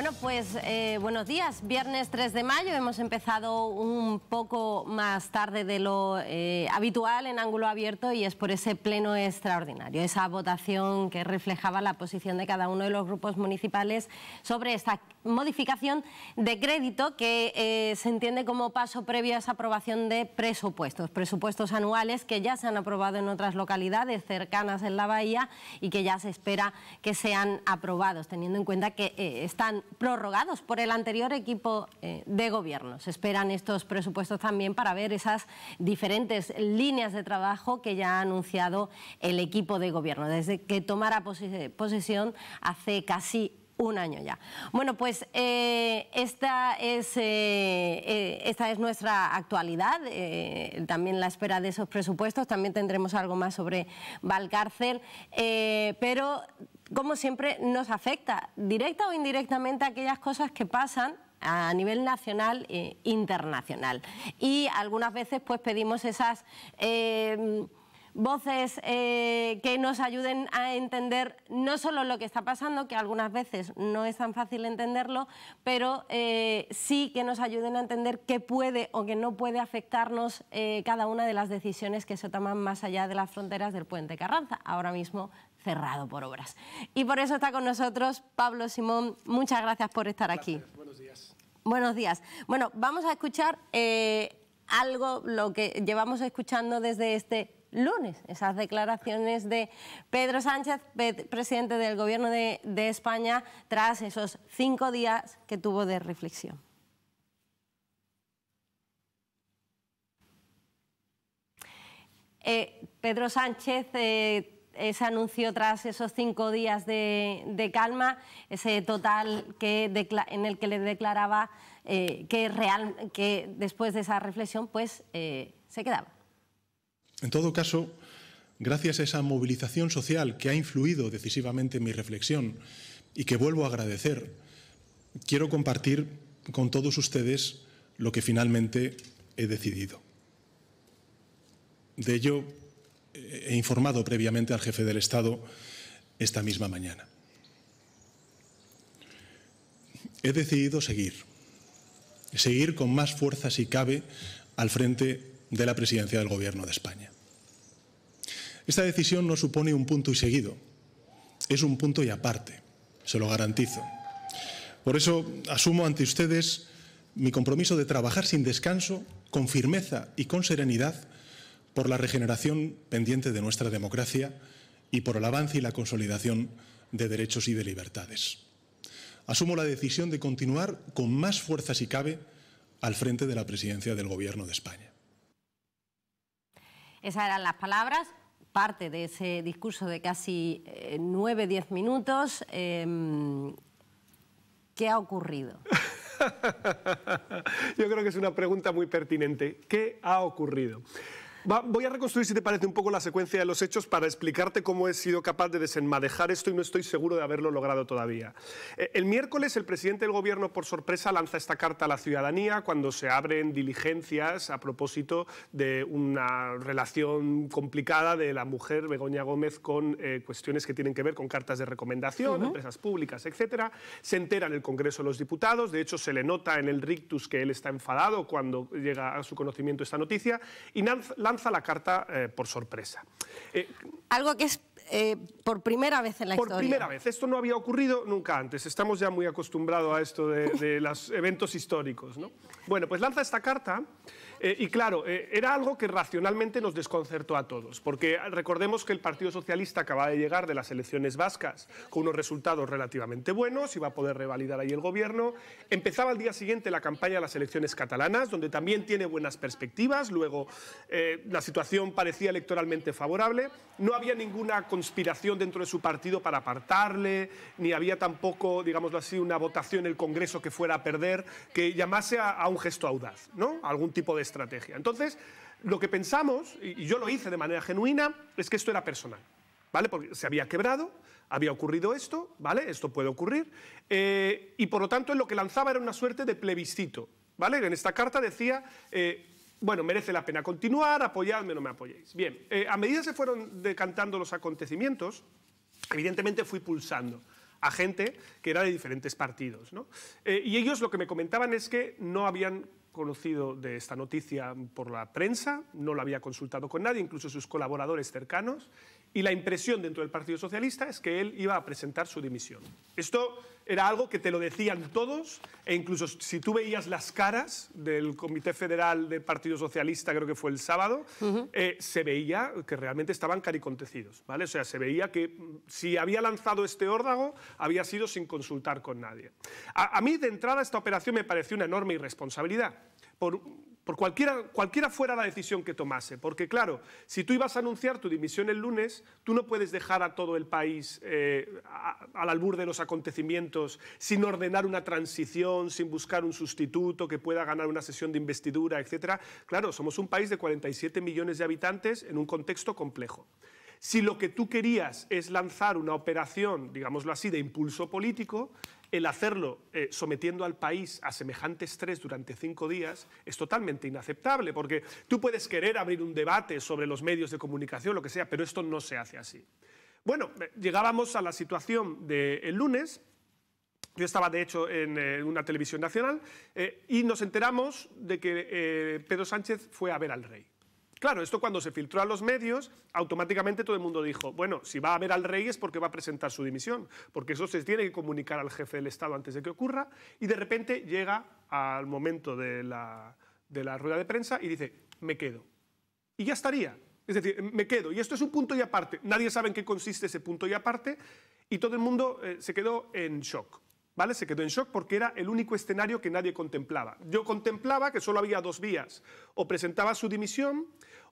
Bueno, pues eh, buenos días. Viernes 3 de mayo. Hemos empezado un poco más tarde de lo eh, habitual en ángulo abierto y es por ese pleno extraordinario, esa votación que reflejaba la posición de cada uno de los grupos municipales sobre esta modificación de crédito que eh, se entiende como paso previo a esa aprobación de presupuestos, presupuestos anuales que ya se han aprobado en otras localidades cercanas en la bahía y que ya se espera que sean aprobados, teniendo en cuenta que están prorrogados por el anterior equipo eh, de gobierno. Se esperan estos presupuestos también para ver esas diferentes líneas de trabajo que ya ha anunciado el equipo de gobierno desde que tomara posesión hace casi un año ya. Bueno, pues eh, esta, es, eh, esta es nuestra actualidad, también la espera de esos presupuestos, también tendremos algo más sobre Valcárcel, pero como siempre, nos afecta directa o indirectamente aquellas cosas que pasan a nivel nacional e internacional. Y algunas veces pues pedimos esas... Em, voces eh, que nos ayuden a entender no solo lo que está pasando, que algunas veces no es tan fácil entenderlo, pero eh, sí que nos ayuden a entender qué puede o qué no puede afectarnos eh, cada una de las decisiones que se toman más allá de las fronteras del puente Carranza. Ahora mismo cerrado por obras. Y por eso está con nosotros Pablo Simón. Muchas gracias por estar aquí. Buenos días. Buenos días. Bueno, vamos a escuchar eh, algo, lo que llevamos escuchando desde este lunes, esas declaraciones de Pedro Sánchez, presidente del Gobierno de, España, tras esos cinco días que tuvo de reflexión. Eh, Pedro Sánchez eh, ese anuncio tras esos cinco días de, calma, ese total en el que le declaraba eh, que, real, que después de esa reflexión pues eh, se quedaba. En todo caso, gracias a esa movilización social que ha influido decisivamente en mi reflexión y que vuelvo a agradecer, quiero compartir con todos ustedes lo que finalmente he decidido. De ello he informado previamente al jefe del Estado esta misma mañana. He decidido seguir, seguir con más fuerza si cabe al frente de la presidencia del Gobierno de España. Esta decisión no supone un punto y seguido, es un punto y aparte, se lo garantizo. Por eso asumo ante ustedes mi compromiso de trabajar sin descanso, con firmeza y con serenidad por la regeneración pendiente de nuestra democracia y por el avance y la consolidación de derechos y de libertades. Asumo la decisión de continuar con más fuerza si cabe al frente de la presidencia del Gobierno de España. Esas eran las palabras, parte de ese discurso de casi eh, nueve, diez minutos. Em, ¿Qué ha ocurrido? Yo creo que es una pregunta muy pertinente. ¿Qué ha ocurrido? voy a reconstruir, si te parece, un poco la secuencia de los hechos para explicarte cómo he sido capaz de desenmadejar esto y no estoy seguro de haberlo logrado todavía. Eh, el miércoles, el presidente del Gobierno, por sorpresa, lanza esta carta a la ciudadanía cuando se abren diligencias a propósito de una relación complicada de la mujer Begoña Gómez con eh, cuestiones que tienen que ver con cartas de recomendación, empresas públicas, etc. Se entera en el Congreso de los Diputados, de hecho se le nota en el rictus que él está enfadado cuando llega a su conocimiento esta noticia y lanza lanza la carta eh, por sorpresa. Eh, Algo que es eh, por primera vez en la historia. Por primera vez. Esto no había ocurrido nunca antes. Estamos ya muy acostumbrados a esto de, de los eventos históricos. ¿no? Bueno, pues lanza esta carta eh, y claro, eh, era algo que racionalmente nos desconcertó a todos, porque recordemos que el Partido Socialista acaba de llegar de las elecciones vascas con unos resultados relativamente buenos, y iba a poder revalidar ahí el gobierno. Empezaba al día siguiente la campaña de las elecciones catalanas, donde también tiene buenas perspectivas, luego eh, la situación parecía electoralmente favorable, no había ninguna conspiración dentro de su partido para apartarle, ni había tampoco, digámoslo así, una votación en el Congreso que fuera a perder, que llamase a, a un gesto audaz, ¿no? Algún tipo de estrategia. Entonces, lo que pensamos, y yo lo hice de manera genuina, es que esto era personal. ¿Vale? Porque se había quebrado, había ocurrido esto, ¿vale? Esto puede ocurrir. Eh, y por lo tanto, lo que lanzaba era una suerte de plebiscito, ¿vale? En esta carta decía, eh, bueno, merece la pena continuar, apoyadme, no me apoyéis. Bien, eh, a medida que se fueron decantando los acontecimientos, evidentemente fui pulsando a gente que era de diferentes partidos. ¿no? y ellos lo que me comentaban es que no habían conocido de esta noticia por la prensa, no la había consultado con nadie, incluso sus colaboradores cercanos, y la impresión dentro del Partido Socialista es que él iba a presentar su dimisión. Esto era algo que te lo decían todos e incluso si tú veías las caras del Comité Federal del Partido Socialista, creo que fue el sábado, eh, se veía que realmente estaban caricontecidos, ¿vale? O sea, se veía que mm, si había lanzado este órdago había sido sin consultar con nadie. A, a mí de entrada esta operación me pareció una enorme irresponsabilidad por por cualquiera, cualquiera fuera la decisión que tomase. Porque claro, si tú ibas a anunciar tu dimisión el lunes, tú no puedes dejar a todo el país eh, al albur de los acontecimientos sin ordenar una transición, sin buscar un sustituto que pueda ganar una sesión de investidura, etc. Claro, somos un país de 47 millones de habitantes en un contexto complejo. Si lo que tú querías es lanzar una operación, digámoslo así, de impulso político, el hacerlo eh, sometiendo al país a semejante estrés durante cinco días es totalmente inaceptable, porque tú puedes querer abrir un debate sobre los medios de comunicación, lo que sea, pero esto no se hace así. Bueno, eh, llegábamos a la situación del lunes. Yo estaba, de hecho, en eh, una televisión nacional y nos enteramos de que Pedro Sánchez fue a ver al rey. Claro, esto cuando se filtró a los medios, automáticamente todo el mundo dijo, bueno, si va a ver al rey es porque va a presentar su dimisión, porque eso se tiene que comunicar al jefe del Estado antes de que ocurra, y de repente llega al momento de la, de la rueda de prensa y dice, me quedo. Y ya estaría. Es decir, me quedo. Y esto es un punto y aparte. Nadie sabe en qué consiste ese punto y aparte, y todo el mundo eh, se quedó en shock. ¿Vale? Se quedó en shock porque era el único escenario que nadie contemplaba. Yo contemplaba que solo había dos vías. O presentaba su dimisión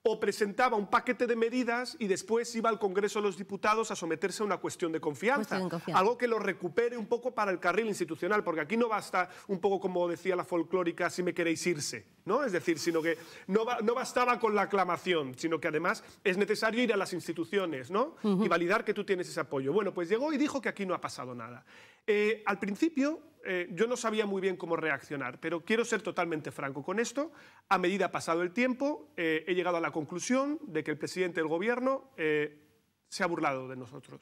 o presentaba un paquete de medidas y después iba al Congreso de los Diputados a someterse a una cuestión de confianza. algo que lo recupere un poco para el carril institucional, porque aquí no basta un poco como decía la folclórica, si me queréis irse, ¿no? Es decir, sino que no, no bastaba con la aclamación, sino que además es necesario ir a las instituciones, ¿no? Y validar que tú tienes ese apoyo. Bueno, pues llegó y dijo que aquí no ha pasado nada. Eh, al principio eh, yo no sabía muy bien cómo reaccionar, pero quiero ser totalmente franco con esto. A medida ha pasado el tiempo, eh, he llegado a la conclusión de que el presidente del gobierno eh, se ha burlado de nosotros.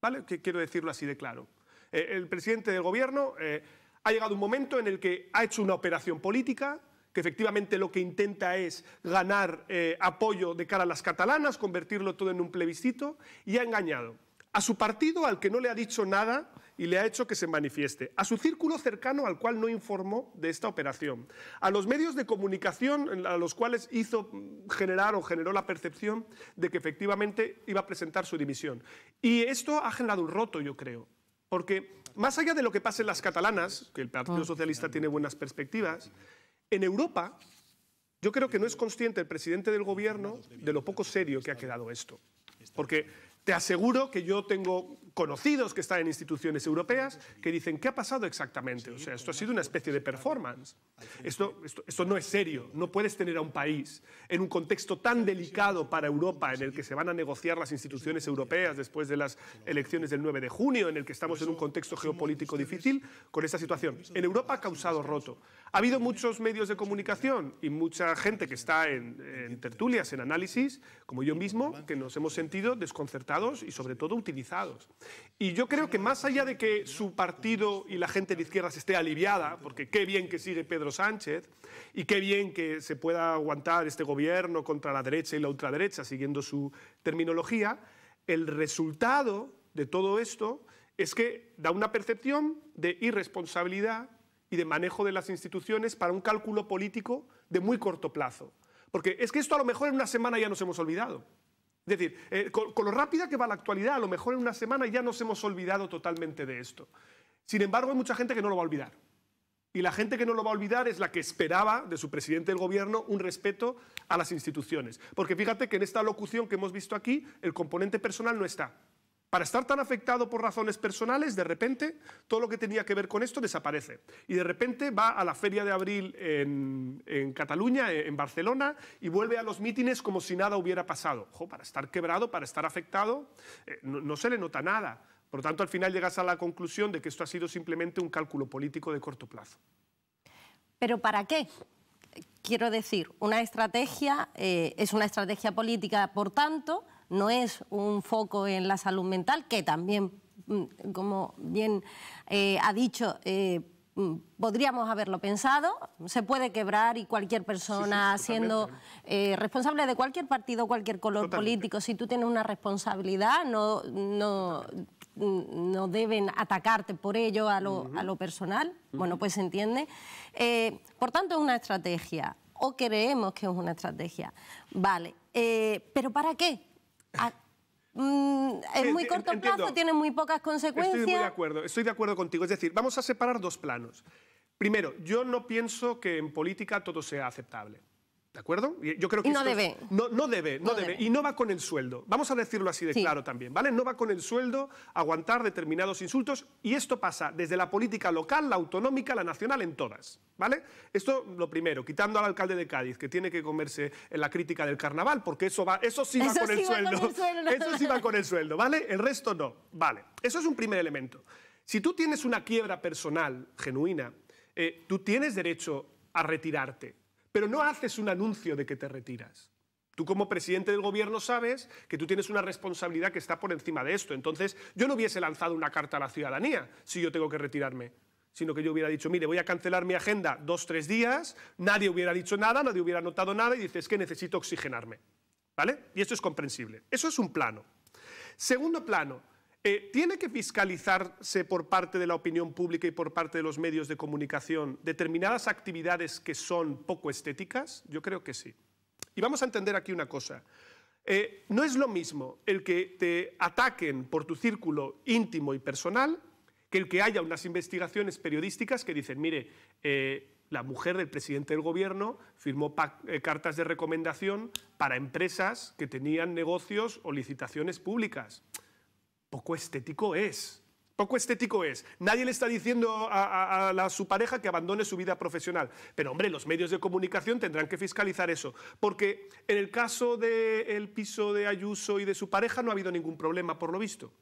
¿Vale? Que quiero decirlo así de claro. el presidente del gobierno ha llegado un momento en el que ha hecho una operación política que efectivamente lo que intenta es ganar apoyo de cara a las catalanas, convertirlo todo en un plebiscito, y ha engañado a su partido, al que no le ha dicho nada y le ha hecho que se manifieste, a su círculo cercano al cual no informó de esta operación, a los medios de comunicación a los cuales hizo generar o generó la percepción de que efectivamente iba a presentar su dimisión. Y esto ha generado un roto, yo creo, porque más allá de lo que pasa en las catalanas, que el Partido ah, Socialista tiene buenas perspectivas, en Europa yo creo que no es consciente el presidente del gobierno de lo poco serio que ha quedado esto. Porque te aseguro que yo tengo conocidos que están en instituciones europeas que dicen, ¿qué ha pasado exactamente? O sea, esto ha sido una especie de performance. Esto, esto, esto, no es serio. No puedes tener a un país en un contexto tan delicado para Europa, en el que se van a negociar las instituciones europeas después de las elecciones del 9 de junio, en el que estamos en un contexto geopolítico difícil, con esta situación. En Europa ha causado roto. Ha habido muchos medios de comunicación y mucha gente que está en, en tertulias, en análisis, como yo mismo, que nos hemos sentido desconcertados y sobre todo utilizados. Y yo creo que más allá de que su partido y la gente de izquierdas esté aliviada, porque qué bien que sigue Pedro Sánchez y qué bien que se pueda aguantar este gobierno contra la derecha y la ultraderecha, siguiendo su terminología, el resultado de todo esto es que da una percepción de irresponsabilidad y de manejo de las instituciones para un cálculo político de muy corto plazo. Porque es que esto a lo mejor en una semana ya nos hemos olvidado. Es decir, eh, con, con, lo rápida que va la actualidad, a lo mejor en una semana ya nos hemos olvidado totalmente de esto. Sin embargo, hay mucha gente que no lo va a olvidar. Y la gente que no lo va a olvidar es la que esperaba de su presidente del gobierno un respeto a las instituciones. Porque fíjate que en esta locución que hemos visto aquí, el componente personal no está. Para estar tan afectado por razones personales, de repente todo lo que tenía que ver con esto desaparece. Y de repente va a la feria de abril en, Cataluña, e, en Barcelona, y vuelve a los mítines como si nada hubiera pasado. para estar quebrado, para estar afectado, eh, no, se le nota nada. Por lo tanto, al final llegas a la conclusión de que esto ha sido simplemente un cálculo político de corto plazo. ¿Pero para qué? Quiero decir, una estrategia eh, es una estrategia política, por tanto, no es un foco en la salud mental, que también, mm, como bien eh, ha dicho, eh, mm, podríamos haberlo pensado, se puede quebrar y cualquier persona siendo eh, responsable de cualquier partido, cualquier color político, si tú tienes una responsabilidad, no, no, mm, no deben atacarte por ello a lo, personal, bueno, pues se entiende. por tanto, es una estrategia, o creemos que es una estrategia, vale, pero ¿para qué? Ah, mm, es muy corto plazo tiene muy pocas consecuencias. Estoy de acuerdo, estoy de acuerdo contigo. Es decir, vamos a separar dos planos. Primero, yo no pienso que en política todo sea aceptable. ¿De acuerdo? Yo creo que no, debe. no, debe. no, debe. Y no va con el sueldo. Vamos a decirlo así de claro también, ¿vale? No va con el sueldo aguantar determinados insultos y esto pasa desde la política local, la autonómica, la nacional, en todas, ¿vale? Esto lo primero, quitando al alcalde de Cádiz, que tiene que comerse la crítica del carnaval, porque eso, va, eso sí va, con, el sueldo. eso sí va con el sueldo, ¿vale? El resto no, ¿vale? Eso es un primer elemento. Si tú tienes una quiebra personal genuina, eh, tú tienes derecho a retirarte pero no haces un anuncio de que te retiras. Tú como presidente del gobierno sabes que tú tienes una responsabilidad que está por encima de esto. Entonces, yo no hubiese lanzado una carta a la ciudadanía si yo tengo que retirarme, sino que yo hubiera dicho, mire, voy a cancelar mi agenda dos, tres días, nadie hubiera dicho nada, nadie hubiera notado nada y dices que necesito oxigenarme. ¿Vale? Y esto es comprensible. Eso es un plano. Segundo plano, eh, ¿Tiene que fiscalizarse por parte de la opinión pública y por parte de los medios de comunicación determinadas actividades que son poco estéticas? Yo creo que sí. Y vamos a entender aquí una cosa. Eh, no es lo mismo el que te ataquen por tu círculo íntimo y personal que el que haya unas investigaciones periodísticas que dicen, mire, eh, la mujer del presidente del gobierno firmó cartas de recomendación para empresas que tenían negocios o licitaciones públicas poco estético es. Poco estético es. Nadie le está diciendo a, su pareja que abandone su vida profesional. Pero, hombre, los medios de comunicación tendrán que fiscalizar eso. Porque en el caso del piso de Ayuso y de su pareja no ha habido ningún problema, por lo visto.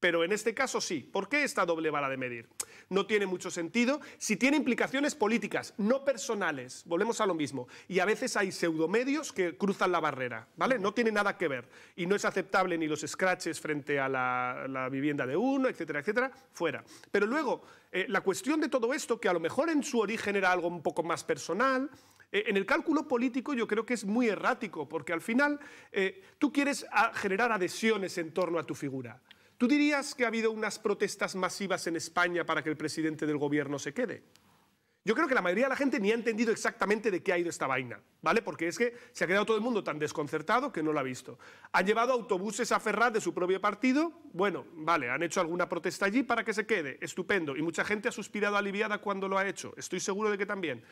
Pero en este caso sí. ¿Por qué esta doble vara de medir? No tiene mucho sentido si tiene implicaciones políticas, no personales. Volvemos a lo mismo. Y a veces hay pseudomedios que cruzan la barrera, ¿vale? No tiene nada que ver. Y no es aceptable ni los scratches frente a la, vivienda de uno, etcétera, etcétera, fuera. Pero luego, eh, la cuestión de todo esto, que a lo mejor en su origen era algo un poco más personal, eh, en el cálculo político yo creo que es muy errático, porque al final eh, tú quieres generar adhesiones en torno a tu figura. ¿Tú dirías que ha habido unas protestas masivas en España para que el presidente del gobierno se quede? Yo creo que la mayoría de la gente ni ha entendido exactamente de qué ha ido esta vaina, ¿vale? Porque es que se ha quedado todo el mundo tan desconcertado que no lo ha visto. Han llevado autobuses a Ferraz de su propio partido, bueno, vale, han hecho alguna protesta allí para que se quede, estupendo. Y mucha gente ha suspirado aliviada cuando lo ha hecho, estoy seguro de que también.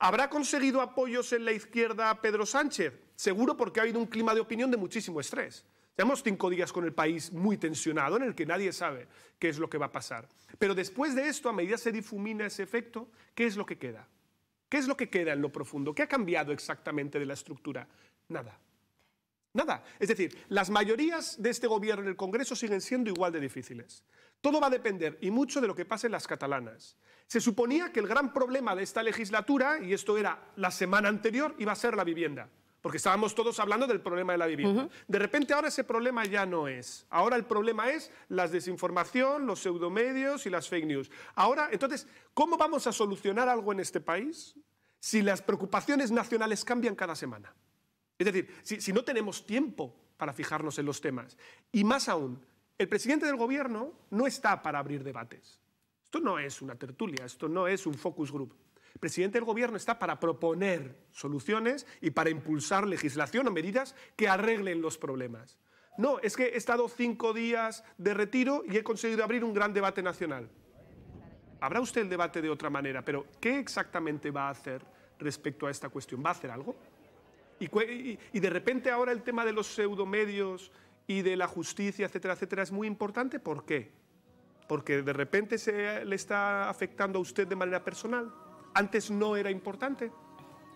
¿Habrá conseguido apoyos en la izquierda Pedro Sánchez? Seguro porque ha habido un clima de opinión de muchísimo estrés. Tenemos cinco días con el país muy tensionado, en el que nadie sabe qué es lo que va a pasar. Pero después de esto, a medida que se difumina ese efecto, ¿qué es lo que queda? ¿Qué es lo que queda en lo profundo? ¿Qué ha cambiado exactamente de la estructura? Nada. Nada. Es decir, las mayorías de este gobierno en el Congreso siguen siendo igual de difíciles. Todo va a depender, y mucho, de lo que pase en las catalanas. Se suponía que el gran problema de esta legislatura, y esto era la semana anterior, iba a ser la vivienda porque estábamos todos hablando del problema de la vivienda. De repente ahora ese problema ya no es. Ahora el problema es la desinformación, los pseudomedios y las fake news. Ahora, entonces, ¿cómo vamos a solucionar algo en este país si las preocupaciones nacionales cambian cada semana? Es decir, si no tenemos tiempo para fijarnos en los temas. Y más aún, el presidente del gobierno no está para abrir debates. Esto no es una tertulia, esto no es un focus group presidente del Gobierno está para proponer soluciones y para impulsar legislación o medidas que arreglen los problemas. No, es que he estado cinco días de retiro y he conseguido abrir un gran debate nacional. Habrá usted el debate de otra manera, pero ¿qué exactamente va a hacer respecto a esta cuestión? ¿Va a hacer algo? Y, de repente ahora el tema de los pseudomedios y de la justicia, etcétera, etcétera, es muy importante. ¿Por qué? Porque de repente se le está afectando a usted de manera personal antes no era importante.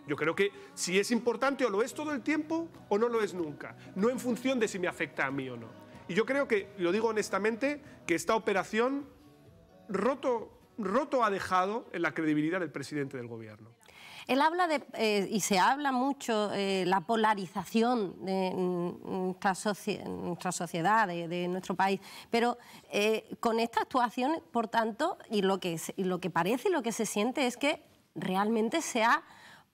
Yo creo que si es importante o lo es todo el tiempo o no lo es nunca, no en función de si me afecta a mí o no. Y yo creo que, lo digo honestamente, que esta operación roto, roto ha dejado en la credibilidad del presidente del gobierno. Él habla de, eh, y se habla mucho, eh, la polarización de mm, nuestra, sociedad, de, nuestro país, pero eh, con esta actuación, por tanto, y lo, que, y lo que parece y lo que se siente es que realmente se ha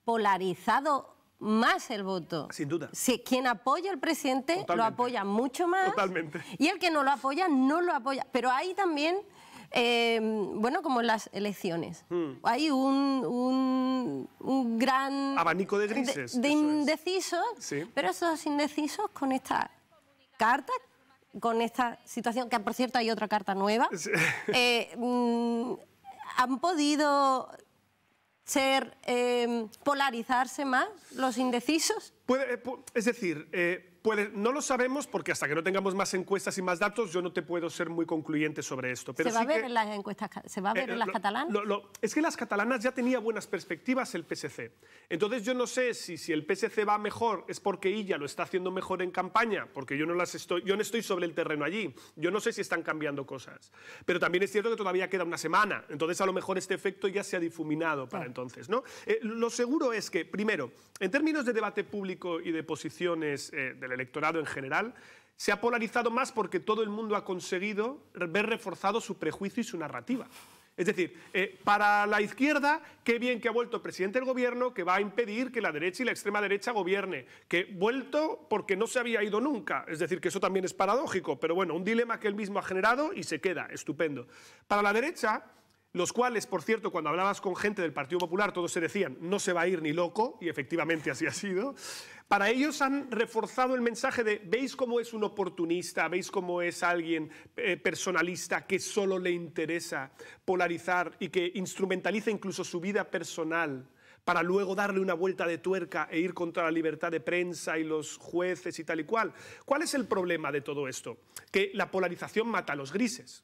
polarizado más el voto. Sin duda. Si quien apoya al presidente lo apoya mucho más. Totalmente. Y el que no lo apoya, no lo apoya. Pero hay también, em, bueno, como en las elecciones, hmm. hay un, gran... Abanico de grises. De, indecisos, pero esos indecisos con esta carta con esta situación, que por cierto hay otra carta nueva, eh, mm, han podido ser, em, polarizarse más los indecisos? Eh, es decir, eh, no lo sabemos porque hasta que no tengamos más encuestas y más datos, yo no te puedo ser muy concluyente sobre esto. Pero ¿Se va a ver en las encuestas, se va a ver eh, en las catalanas? es que las catalanas ya tenía buenas perspectivas el PSC. Entonces yo no sé si, si el PSC va mejor es porque ella lo está haciendo mejor en campaña, porque yo no las estoy, yo no estoy sobre el terreno allí. Yo no sé si están cambiando cosas. Pero también es cierto que todavía queda una semana. Entonces a lo mejor este efecto ya se ha difuminado para entonces, ¿no? Eh, lo seguro es que, primero, en términos de debate público y de posiciones eh, el electorado en general, se ha polarizado más porque todo el mundo ha conseguido ver reforzado su prejuicio y su narrativa. Es decir, eh, para la izquierda, qué bien que ha vuelto el presidente del gobierno, que va a impedir que la derecha y la extrema derecha gobierne, que vuelto porque no se había ido nunca. Es decir, que eso también es paradójico, pero bueno, un dilema que él mismo ha generado y se queda, estupendo. Para la derecha, los cuales, por cierto, cuando hablabas con gente del Partido Popular, todos se decían, no se va a ir ni loco, y efectivamente así ha sido, para ellos han reforzado el mensaje de, veis cómo es un oportunista, veis cómo es alguien eh, personalista que solo le interesa polarizar y que instrumentaliza incluso su vida personal para luego darle una vuelta de tuerca e ir contra la libertad de prensa y los jueces y tal y cual. ¿Cuál es el problema de todo esto? Que la polarización mata a los grises.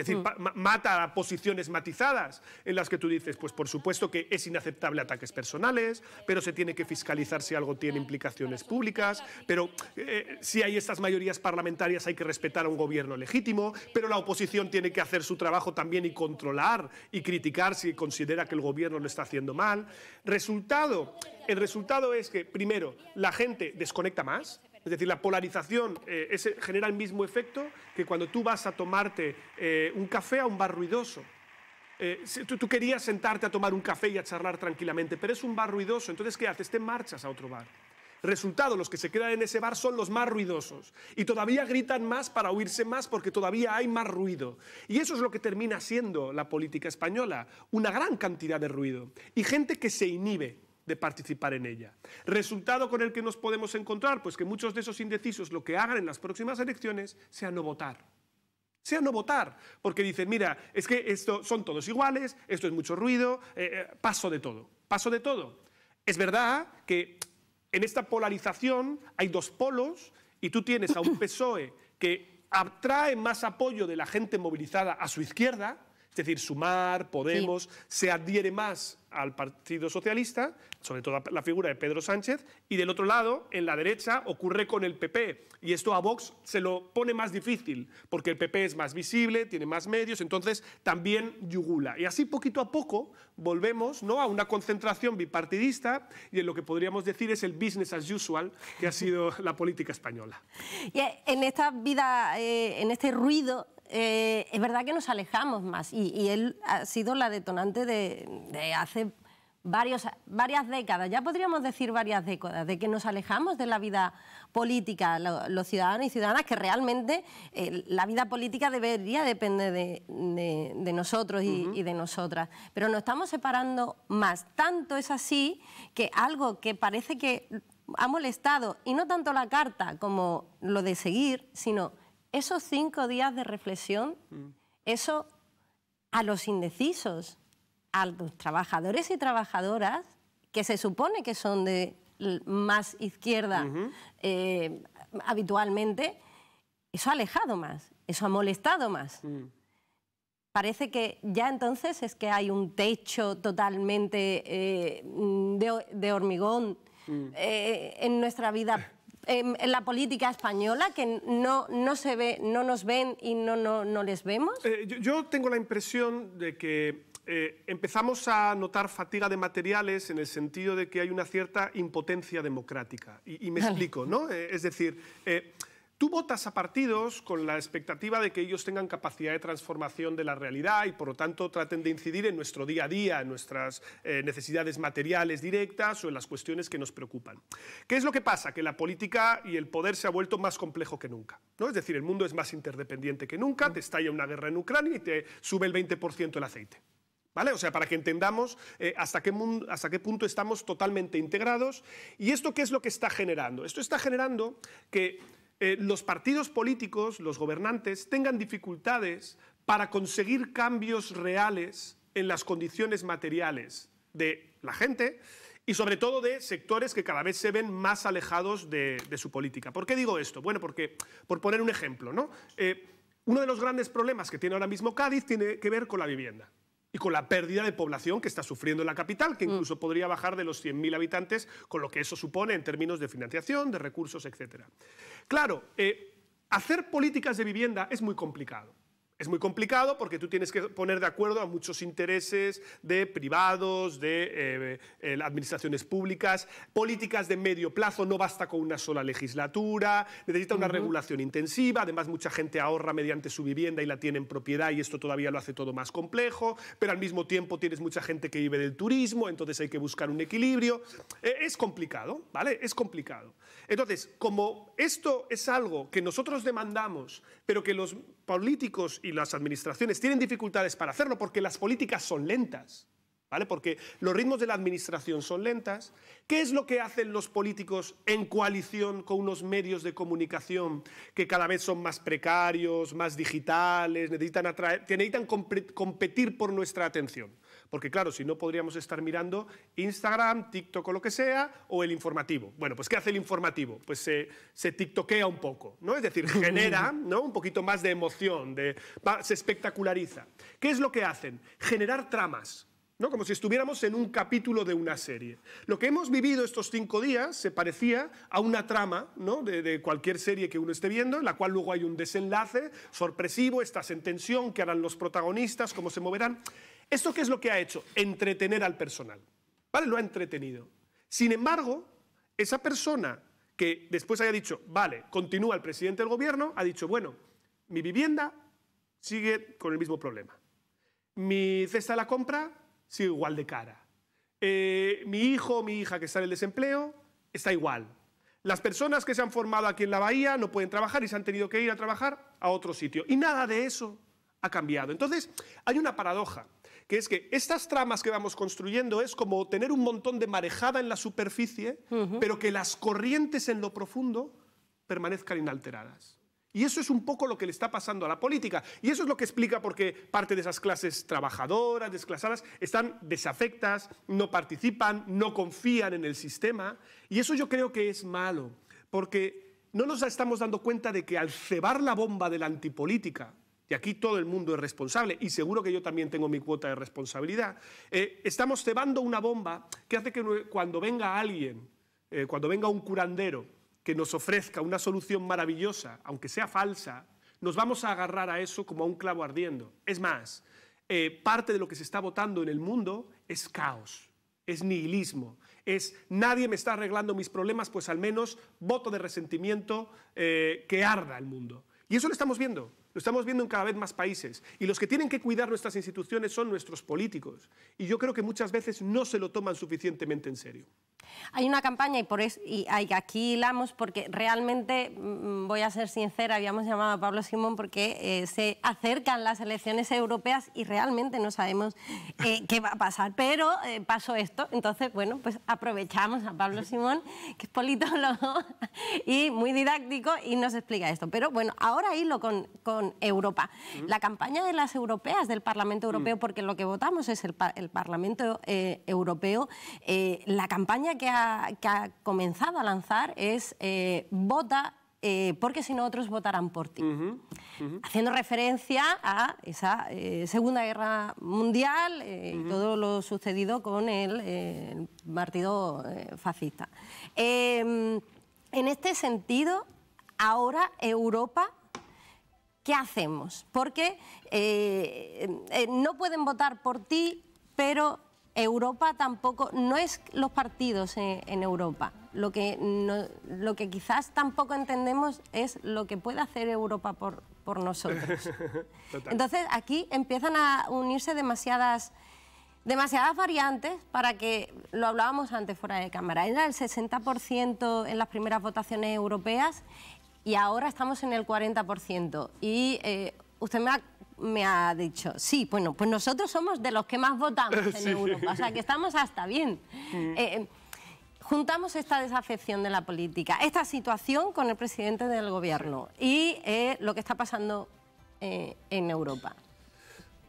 Es decir, mm. mata a posiciones matizadas en las que tú dices, pues por supuesto que es inaceptable ataques personales, pero se tiene que fiscalizar si algo tiene implicaciones públicas, pero eh, si hay estas mayorías parlamentarias hay que respetar a un gobierno legítimo, pero la oposición tiene que hacer su trabajo también y controlar y criticar si considera que el gobierno lo está haciendo mal. Resultado, el resultado es que primero la gente desconecta más, es decir, la polarización eh, genera el mismo efecto que cuando tú vas a tomarte eh, un café a un bar ruidoso. Eh, tú, tú, querías sentarte a tomar un café y a charlar tranquilamente, pero es un bar ruidoso, entonces ¿qué haces? Te marchas a otro bar. Resultado, los que se quedan en ese bar son los más ruidosos y todavía gritan más para oírse más porque todavía hay más ruido. Y eso es lo que termina siendo la política española, una gran cantidad de ruido y gente que se inhibe, de participar en ella. Resultado con el que nos podemos encontrar, pues que muchos de esos indecisos lo que hagan en las próximas elecciones sea no votar. Sea no votar, porque dicen, mira, es que esto son todos iguales, esto es mucho ruido, eh, eh, paso de todo, paso de todo. Es verdad que en esta polarización hay dos polos y tú tienes a un PSOE que atrae más apoyo de la gente movilizada a su izquierda, es decir, Sumar, Podemos, se adhiere más al Partido Socialista, sobre todo la figura de Pedro Sánchez, y del otro lado, en la derecha, ocurre con el PP. Y esto a Vox se lo pone más difícil, porque el PP es más visible, tiene más medios, entonces también yugula. Y así poquito a poco volvemos ¿no? a una concentración bipartidista y en lo que podríamos decir es el business as usual que ha sido la política española. Y en esta vida, eh, en este ruido eh, es verdad que nos alejamos más y, él ha sido la detonante de, hace varias décadas, ya podríamos decir varias décadas, de que nos alejamos de la vida política, los ciudadanos y ciudadanas, que realmente eh, la vida política debería depender de, nosotros y, de nosotras. Pero nos estamos separando más. Tanto es así que algo que parece que ha molestado, y no tanto la carta como lo de seguir, sino esos cinco días de reflexión, mm. eso a los indecisos, a los trabajadores y trabajadoras, que se supone que son de más izquierda eh, habitualmente, eso ha alejado más, eso ha molestado más. Mm. Parece que ya entonces es que hay un techo totalmente eh, de, hormigón mm. eh, en nuestra vida en, la política española que no, no, se ve, no nos ven y no, no, no les vemos? Eh, yo, tengo la impresión de que eh, empezamos a notar fatiga de materiales en el sentido de que hay una cierta impotencia democrática. Y, me explico, ¿no? Eh, es decir... Tú votas a partidos con la expectativa de que ellos tengan capacidad de transformación de la realidad y por lo tanto traten de incidir en nuestro día a día, en nuestras eh, necesidades materiales directas o en las cuestiones que nos preocupan. ¿Qué es lo que pasa? Que la política y el poder se ha vuelto más complejo que nunca. ¿no? Es decir, el mundo es más interdependiente que nunca, te estalla una guerra en Ucrania y te sube el 20% el aceite. ¿Vale? O sea, para que entendamos eh, hasta, qué hasta qué punto estamos totalmente integrados. ¿Y esto qué es lo que está generando? Esto está generando que eh, los partidos políticos, los gobernantes, tengan dificultades para conseguir cambios reales en las condiciones materiales de la gente y sobre todo de sectores que cada vez se ven más alejados de, su política. ¿Por qué digo esto? Bueno, porque, por poner un ejemplo, ¿no? Eh, uno de los grandes problemas que tiene ahora mismo Cádiz tiene que ver con la vivienda y con la pérdida de población que está sufriendo la capital, que mm. incluso podría bajar de los 100.000 habitantes, con lo que eso supone en términos de financiación, de recursos, etc. Claro, eh, hacer políticas de vivienda es muy complicado. Es muy complicado porque tú tienes que poner de acuerdo a muchos intereses de privados, de eh, administraciones públicas, políticas de medio plazo, no basta con una sola legislatura, necesita una regulación intensiva, además mucha gente ahorra mediante su vivienda y la tiene en propiedad y esto todavía lo hace todo más complejo, pero al mismo tiempo tienes mucha gente que vive del turismo, entonces hay que buscar un equilibrio. Eh, es complicado, ¿vale? Es complicado. Entonces, como esto es algo que nosotros demandamos pero que los políticos y las administraciones tienen dificultades para hacerlo porque las políticas son lentas, ¿vale? Porque los ritmos de la administración son lentas. ¿Qué es lo que hacen los políticos en coalición con unos medios de comunicación que cada vez son más precarios, más digitales, necesitan, necesitan competir por nuestra atención? Porque claro, si no podríamos estar mirando Instagram, TikTok o lo que sea, o el informativo. Bueno, pues ¿qué hace el informativo? Pues se, eh, se tiktokea un poco, ¿no? Es decir, genera ¿no? un poquito más de emoción, de, se espectaculariza. ¿Qué es lo que hacen? Generar tramas. ¿no? Como si estuviéramos en un capítulo de una serie. Lo que hemos vivido estos cinco días se parecía a una trama ¿no? de, de, cualquier serie que uno esté viendo, en la cual luego hay un desenlace sorpresivo, estás en tensión, qué harán los protagonistas, cómo se moverán. ¿Esto qué es lo que ha hecho? Entretener al personal. ¿Vale? Lo ha entretenido. Sin embargo, esa persona que después haya dicho, vale, continúa el presidente del gobierno, ha dicho, bueno, mi vivienda sigue con el mismo problema. Mi cesta de la compra sigue igual de cara. Eh, mi hijo o mi hija que está en el desempleo está igual. Las personas que se han formado aquí en la bahía no pueden trabajar y se han tenido que ir a trabajar a otro sitio. Y nada de eso ha cambiado. Entonces, hay una paradoja que es que estas tramas que vamos construyendo es como tener un montón de marejada en la superficie, pero que las corrientes en lo profundo permanezcan inalteradas. Y eso es un poco lo que le está pasando a la política. Y eso es lo que explica por qué parte de esas clases trabajadoras, desclasadas, están desafectas, no participan, no confían en el sistema. Y eso yo creo que es malo, porque no nos estamos dando cuenta de que al cebar la bomba de la antipolítica, y aquí todo el mundo es responsable, y seguro que yo también tengo mi cuota de responsabilidad, eh, estamos cebando una bomba que hace que cuando venga alguien, eh, cuando venga un curandero que nos ofrezca una solución maravillosa, aunque sea falsa, nos vamos a agarrar a eso como a un clavo ardiendo. Es más, eh, parte de lo que se está votando en el mundo es caos, es nihilismo, es nadie me está arreglando mis problemas, pues al menos voto de resentimiento que arda el mundo. Y eso lo estamos viendo. Lo estamos viendo en cada vez más países. Y los que tienen que cuidar nuestras instituciones son nuestros políticos. Y yo creo que muchas veces no se lo toman suficientemente en serio. Hay una campaña y, por eso y aquí hilamos porque realmente, mm, voy a ser sincera, habíamos llamado a Pablo Simón porque eh, se acercan las elecciones europeas y realmente no sabemos eh, qué va a pasar. Pero eh, pasó esto, entonces, bueno, pues aprovechamos a Pablo Simón, que es politólogo y muy didáctico y nos explica esto. Pero bueno, ahora hilo con, Europa. La campaña de las europeas del Parlamento mm. Europeo, porque lo que votamos es el Parlamento Europeo, la campaña que ha, comenzado a lanzar es eh, Vota eh, porque si no otros votarán por ti. Haciendo referencia a esa eh, Segunda Guerra Mundial y todo lo sucedido con el, el partido fascista. Em, en este sentido, ahora Europa... ¿Qué hacemos? Porque no pueden votar por ti, pero Europa tampoco, no es los partidos en, Europa. Lo que, lo que quizás tampoco entendemos es lo que puede hacer Europa por, por nosotros. Entonces aquí empiezan a unirse demasiadas, demasiadas variantes para que, lo hablábamos antes fuera de cámara, era el 60% en las primeras votaciones europeas y ahora estamos en el 40%. Y eh, usted me me ha dicho, sí, bueno, pues nosotros somos de los que más votamos en Europa, o sea que estamos hasta bien. Mm. Eh, em, juntamos esta desafección de la política, esta situación con el presidente del gobierno y eh, lo que está pasando eh, en Europa.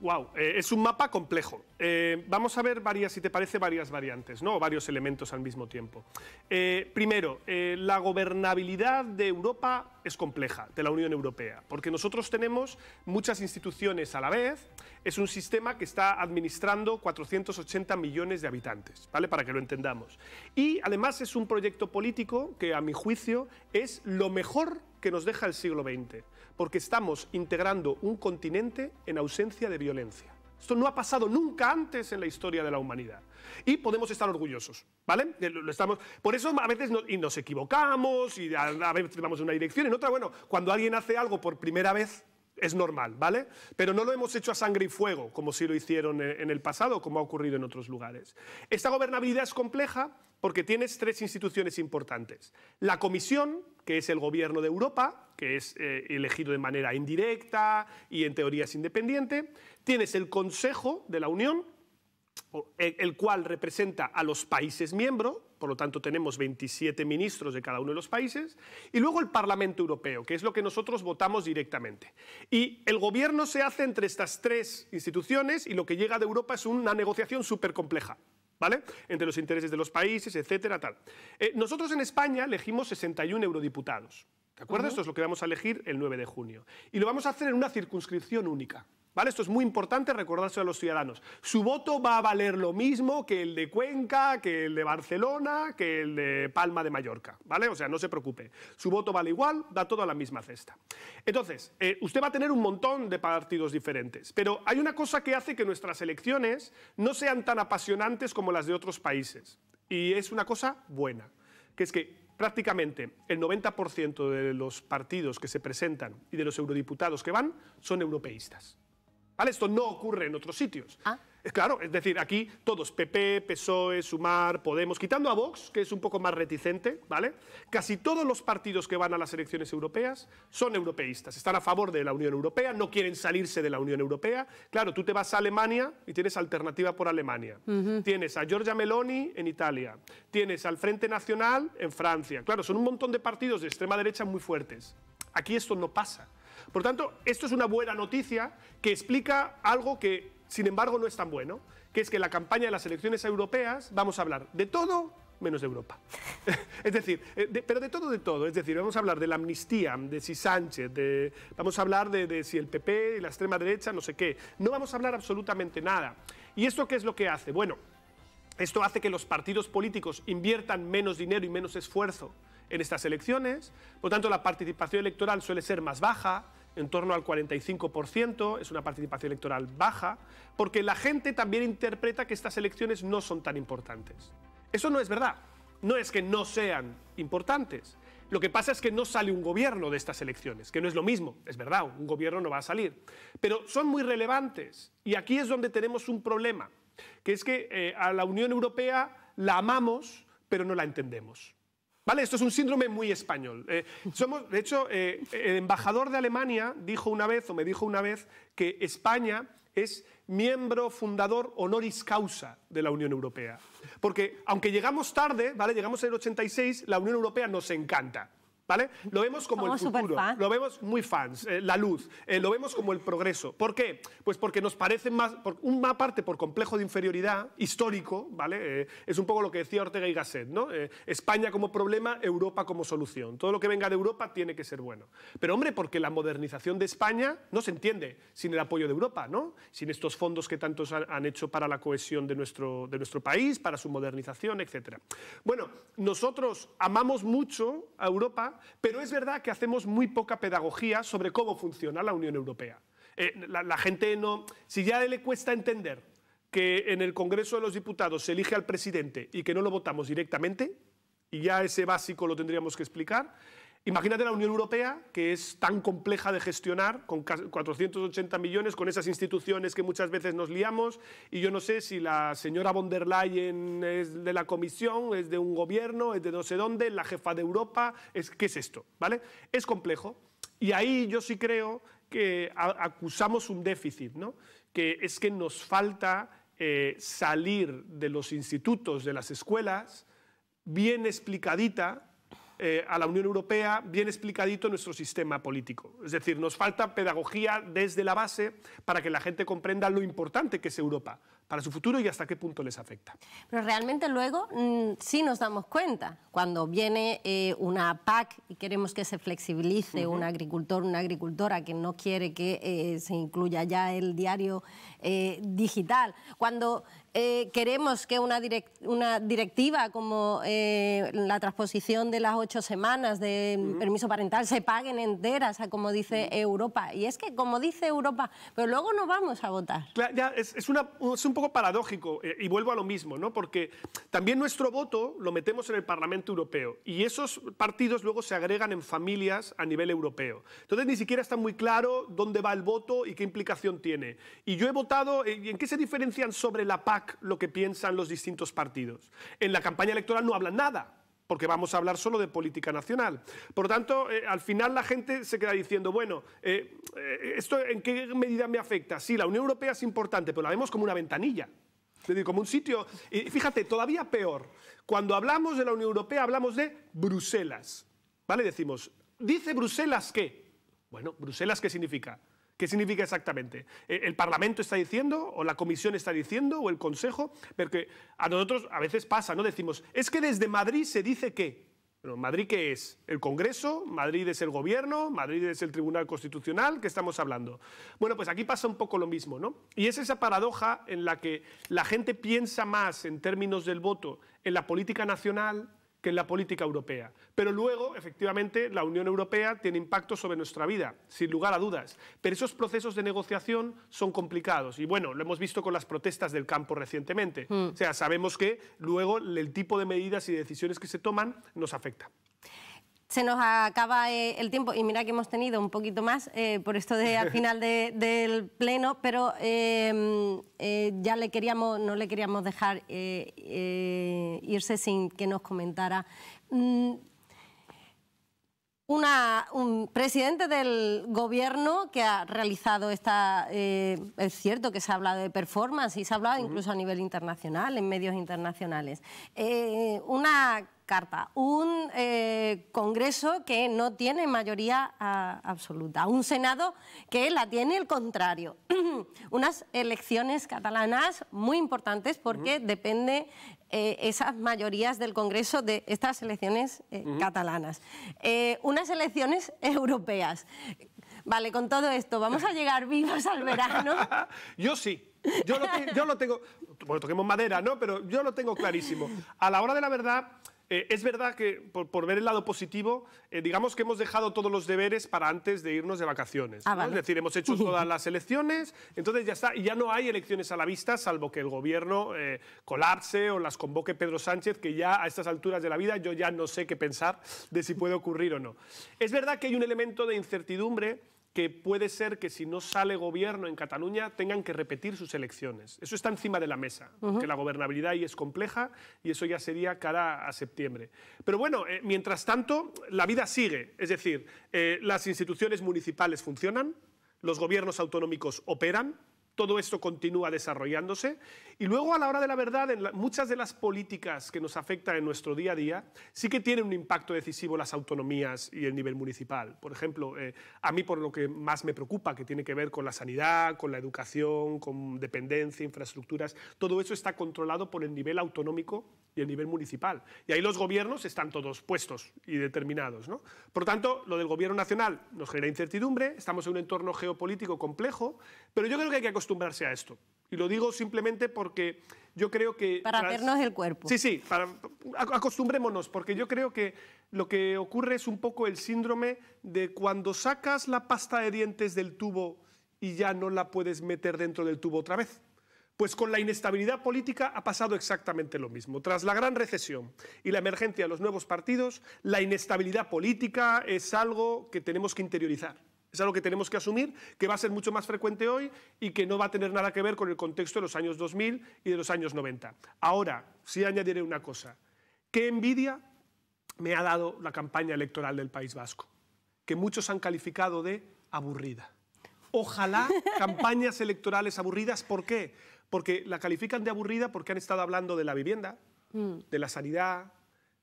Wow, eh, es un mapa complejo. Eh, vamos a ver varias, si te parece, varias variantes, ¿no? varios elementos al mismo tiempo. Eh, primero, la gobernabilidad de Europa es compleja, de la Unión Europea, porque nosotros tenemos muchas instituciones a la vez. Es un sistema que está administrando 480 millones de habitantes, ¿vale? Para que lo entendamos. Y además es un proyecto político que, a mi juicio, es lo mejor que nos deja el siglo XX porque estamos integrando un continente en ausencia de violencia. Esto no ha pasado nunca antes en la historia de la humanidad. Y podemos estar orgullosos, ¿vale? Eh, lo estamos, por eso a veces nos, y nos equivocamos y a, veces vamos en una dirección, en otra, bueno, cuando alguien hace algo por primera vez, es normal, ¿vale? Pero no lo hemos hecho a sangre y fuego, como si lo hicieron eh, en el pasado, como ha ocurrido en otros lugares. Esta gobernabilidad es compleja porque tienes tres instituciones importantes. La Comisión, que es el gobierno de Europa, que es eh, elegido de manera indirecta y en teoría es independiente. Tienes el Consejo de la Unión, e, el cual representa a los países miembros, por lo tanto tenemos 27 ministros de cada uno de los países, y luego el Parlamento Europeo, que es lo que nosotros votamos directamente. Y el gobierno se hace entre estas tres instituciones y lo que llega de Europa es una negociación súper compleja. ¿Vale? Entre los intereses de los países, etcétera, tal. Eh, nosotros en España elegimos 61 eurodiputados. Esto es lo que vamos a elegir el 9 de junio. Y lo vamos a hacer en una circunscripción única. ¿Vale? Esto es muy importante recordarse a los ciudadanos. Su voto va a valer lo mismo que el de Cuenca, que el de Barcelona, que el de Palma de Mallorca. ¿vale? O sea, no se preocupe. Su voto vale igual, da todo a la misma cesta. Entonces, eh, usted va a tener un montón de partidos diferentes, pero hay una cosa que hace que nuestras elecciones no sean tan apasionantes como las de otros países. Y es una cosa buena, que es que Prácticamente el 90% de los partidos que se presentan y de los eurodiputados que van son europeístas. ¿Vale? Esto no ocurre en otros sitios. Ah. Claro, es decir, aquí todos, PP, PSOE, Sumar, Podemos, quitando a Vox, que es un poco más reticente, ¿vale? Casi todos los partidos que van a las elecciones europeas son europeístas, están a favor de la Unión Europea, no quieren salirse de la Unión Europea. Claro, tú te vas a Alemania y tienes alternativa por Alemania. Tienes a Giorgia Meloni en Italia, tienes al Frente Nacional en Francia. Claro, son un montón de partidos de extrema derecha muy fuertes. Aquí esto no pasa. Por tanto, esto es una buena noticia que explica algo que sin embargo no es tan bueno, que es que en la campaña de las elecciones europeas vamos a hablar de todo menos de Europa. es decir, eh, pero de todo, de todo. Es decir, vamos a hablar de la amnistía, de si Sánchez, de, vamos a hablar de, si el PP, la extrema derecha, no sé qué. No vamos a hablar absolutamente nada. ¿Y esto qué es lo que hace? Bueno, esto hace que los partidos políticos inviertan menos dinero y menos esfuerzo en estas elecciones, por tanto la participación electoral suele ser más baja, en torno al 45%, es una participación electoral baja, porque la gente también interpreta que estas elecciones no son tan importantes. Eso no es verdad, no es que no sean importantes. Lo que pasa es que no sale un gobierno de estas elecciones, que no es lo mismo, es verdad, un gobierno no va a salir, pero son muy relevantes y aquí es donde tenemos un problema, que es que eh, a la Unión Europea la amamos, pero no la entendemos. Esto es un síndrome muy español. Eh, somos, de hecho, eh, el embajador de Alemania dijo una vez, o me dijo una vez, que España es miembro fundador honoris causa de la Unión Europea. Porque aunque llegamos tarde, ¿vale? llegamos en el 86, la Unión Europea nos encanta. Lo vemos como el futuro, lo vemos muy fans, eh, la luz, eh, lo vemos como el progreso. ¿Por qué? Pues porque nos parece más, por, una parte por complejo de inferioridad histórico, ¿vale? Eh, es un poco lo que decía Ortega y Gasset, ¿no? España como problema, Europa como solución. Todo lo que venga de Europa tiene que ser bueno. Pero hombre, porque la modernización de España no se entiende sin el apoyo de Europa, ¿no? Sin estos fondos que tantos han, hecho para la cohesión de nuestro, de nuestro país, para su modernización, etc. Bueno, nosotros amamos mucho a Europa, pero es verdad que hacemos muy poca pedagogía sobre cómo funciona la Unión Europea. Eh, la gente no. Si ya le cuesta entender que en el Congreso de los Diputados se elige al presidente y que no lo votamos directamente, y ya ese básico lo tendríamos que explicar, Imagínate la Unión Europea, que es tan compleja de gestionar, con 480 millones, con esas instituciones que muchas veces nos liamos, y yo no sé si la señora von der Leyen es de la Comisión, es de un gobierno, es de no sé dónde, la jefa de Europa, es, ¿qué es esto? ¿Vale? Es complejo, y ahí yo sí creo que acusamos un déficit, ¿no? que es que nos falta eh, salir de los institutos, de las escuelas, bien explicadita eh, a la Unión Europea bien explicadito nuestro sistema político. Es decir, nos falta pedagogía desde la base para que la gente comprenda lo importante que es Europa para su futuro y hasta qué punto les afecta. Pero realmente luego mm, sí nos damos cuenta cuando viene eh, una PAC y queremos que se flexibilice un agricultor, una agricultora que no quiere que eh, se incluya ya el diario eh, digital, cuando queremos que una, una directiva como la transposición de las ocho semanas de mm, permiso parental se paguen enteras, como dice Europa. Y es que como dice Europa, pero luego no vamos a votar. ya es, es un poco poco paradójico, eh, y vuelvo a lo mismo, ¿no? porque también nuestro voto lo metemos en el Parlamento Europeo y esos partidos luego se agregan en familias a nivel europeo. Entonces ni siquiera está muy claro dónde va el voto y qué implicación tiene. Y yo he votado, eh, ¿en qué se diferencian sobre la PAC lo que piensan los distintos partidos? En la campaña electoral no hablan nada porque vamos a hablar solo de política nacional. Por lo tanto, eh, al final la gente se queda diciendo, bueno, eh, eh, ¿esto en qué medida me afecta? Sí, la Unión Europea es importante, pero la vemos como una ventanilla. como un sitio... Y fíjate, todavía peor. Cuando hablamos de la Unión Europea, hablamos de Bruselas. ¿Vale? Decimos, ¿dice Bruselas qué? Bueno, ¿Bruselas qué significa? ¿Qué significa exactamente? ¿E-, ¿El Parlamento está diciendo o la Comisión está diciendo o el Consejo? Porque a nosotros a veces pasa, ¿no? Decimos, es que desde Madrid se dice que... Pero Madrid qué es? ¿El Congreso? ¿Madrid es el Gobierno? ¿Madrid es el Tribunal Constitucional? ¿Qué estamos hablando? Bueno, pues aquí pasa un poco lo mismo, ¿no? Y es esa paradoja en la que la gente piensa más en términos del voto en la política nacional que en la política europea. Pero luego, efectivamente, la Unión Europea tiene impacto sobre nuestra vida, sin lugar a dudas. Pero esos procesos de negociación son complicados. Y bueno, lo hemos visto con las protestas del campo recientemente. Mm. O sea, sabemos que luego el tipo de medidas y decisiones que se toman nos afecta se nos acaba eh, el tiempo y mira que hemos tenido un poquito más eh, por esto de al final del pleno, pero em, eh, ya le queríamos, no le queríamos dejar irse sin que nos comentara. Mm, un presidente del gobierno que ha realizado esta... es cierto que se ha hablado de performance y se ha hablado incluso a nivel internacional, en medios internacionales. una carta, Un eh, Congreso que no tiene mayoría ah, absoluta. Un Senado que la tiene el contrario. Unas elecciones catalanas muy importantes porque dependen depende eh, esas mayorías del Congreso de estas elecciones eh, catalanas. unas elecciones europeas. Vale, con todo esto, ¿vamos a llegar vivos al verano? Yo sí. Yo lo, yo lo tengo, bueno, toquemos madera, ¿no? Pero yo lo tengo clarísimo. A la hora de la verdad, eh, es verdad que, por, ver el lado positivo, eh, digamos que hemos dejado todos los deberes para antes de irnos de vacaciones. Ah, es decir, hemos hecho todas las elecciones, entonces ya está, y ya no hay elecciones a la vista, salvo que el gobierno eh, colapse o las convoque Pedro Sánchez, que ya a estas alturas de la vida yo ya no sé qué pensar de si puede ocurrir o no. Es verdad que hay un elemento de incertidumbre que puede ser que si no sale gobierno en Cataluña tengan que repetir sus elecciones. Eso está encima de la mesa, que la gobernabilidad ahí es compleja y eso ya sería cara a septiembre. Pero bueno, eh, mientras tanto, la vida sigue, es decir, eh, las instituciones municipales funcionan, los gobiernos autonómicos operan, todo esto continúa desarrollándose. Y luego a la hora de la verdad, en muchas de las políticas que nos afectan en nuestro día a día sí que tienen un impacto decisivo las autonomías y el nivel municipal. Por ejemplo, eh, a mí por lo que más me preocupa, que tiene que ver con la sanidad, con la educación, con dependencia, infraestructuras, todo eso está controlado por el nivel autonómico y el nivel municipal. Y ahí los gobiernos están todos puestos y determinados. ¿no? Por tanto, lo del gobierno nacional nos genera incertidumbre, estamos en un entorno geopolítico complejo, pero yo creo que hay que acostumbrarnos acostumbrarse a esto. Y lo digo simplemente porque yo creo que... Para hacernos el cuerpo. Sí, sí, para, acostumbrémonos, porque yo creo que lo que ocurre es un poco el síndrome de cuando sacas la pasta de dientes del tubo y ya no la puedes meter dentro del tubo otra vez. Pues con la inestabilidad política ha pasado exactamente lo mismo. Tras la gran recesión y la emergencia de los nuevos partidos, la inestabilidad política es algo que tenemos que interiorizar es algo que tenemos que asumir, que va a ser mucho más frecuente hoy y que no va a tener nada que ver con el contexto de los años 2000 y de los años 90. Ahora, sí añadiré una cosa. ¿Qué envidia me ha dado la campaña electoral del País Vasco? Que muchos han calificado de aburrida. Ojalá campañas electorales aburridas. ¿Por qué? Porque la califican de aburrida porque han estado hablando de la vivienda, mm. de la sanidad,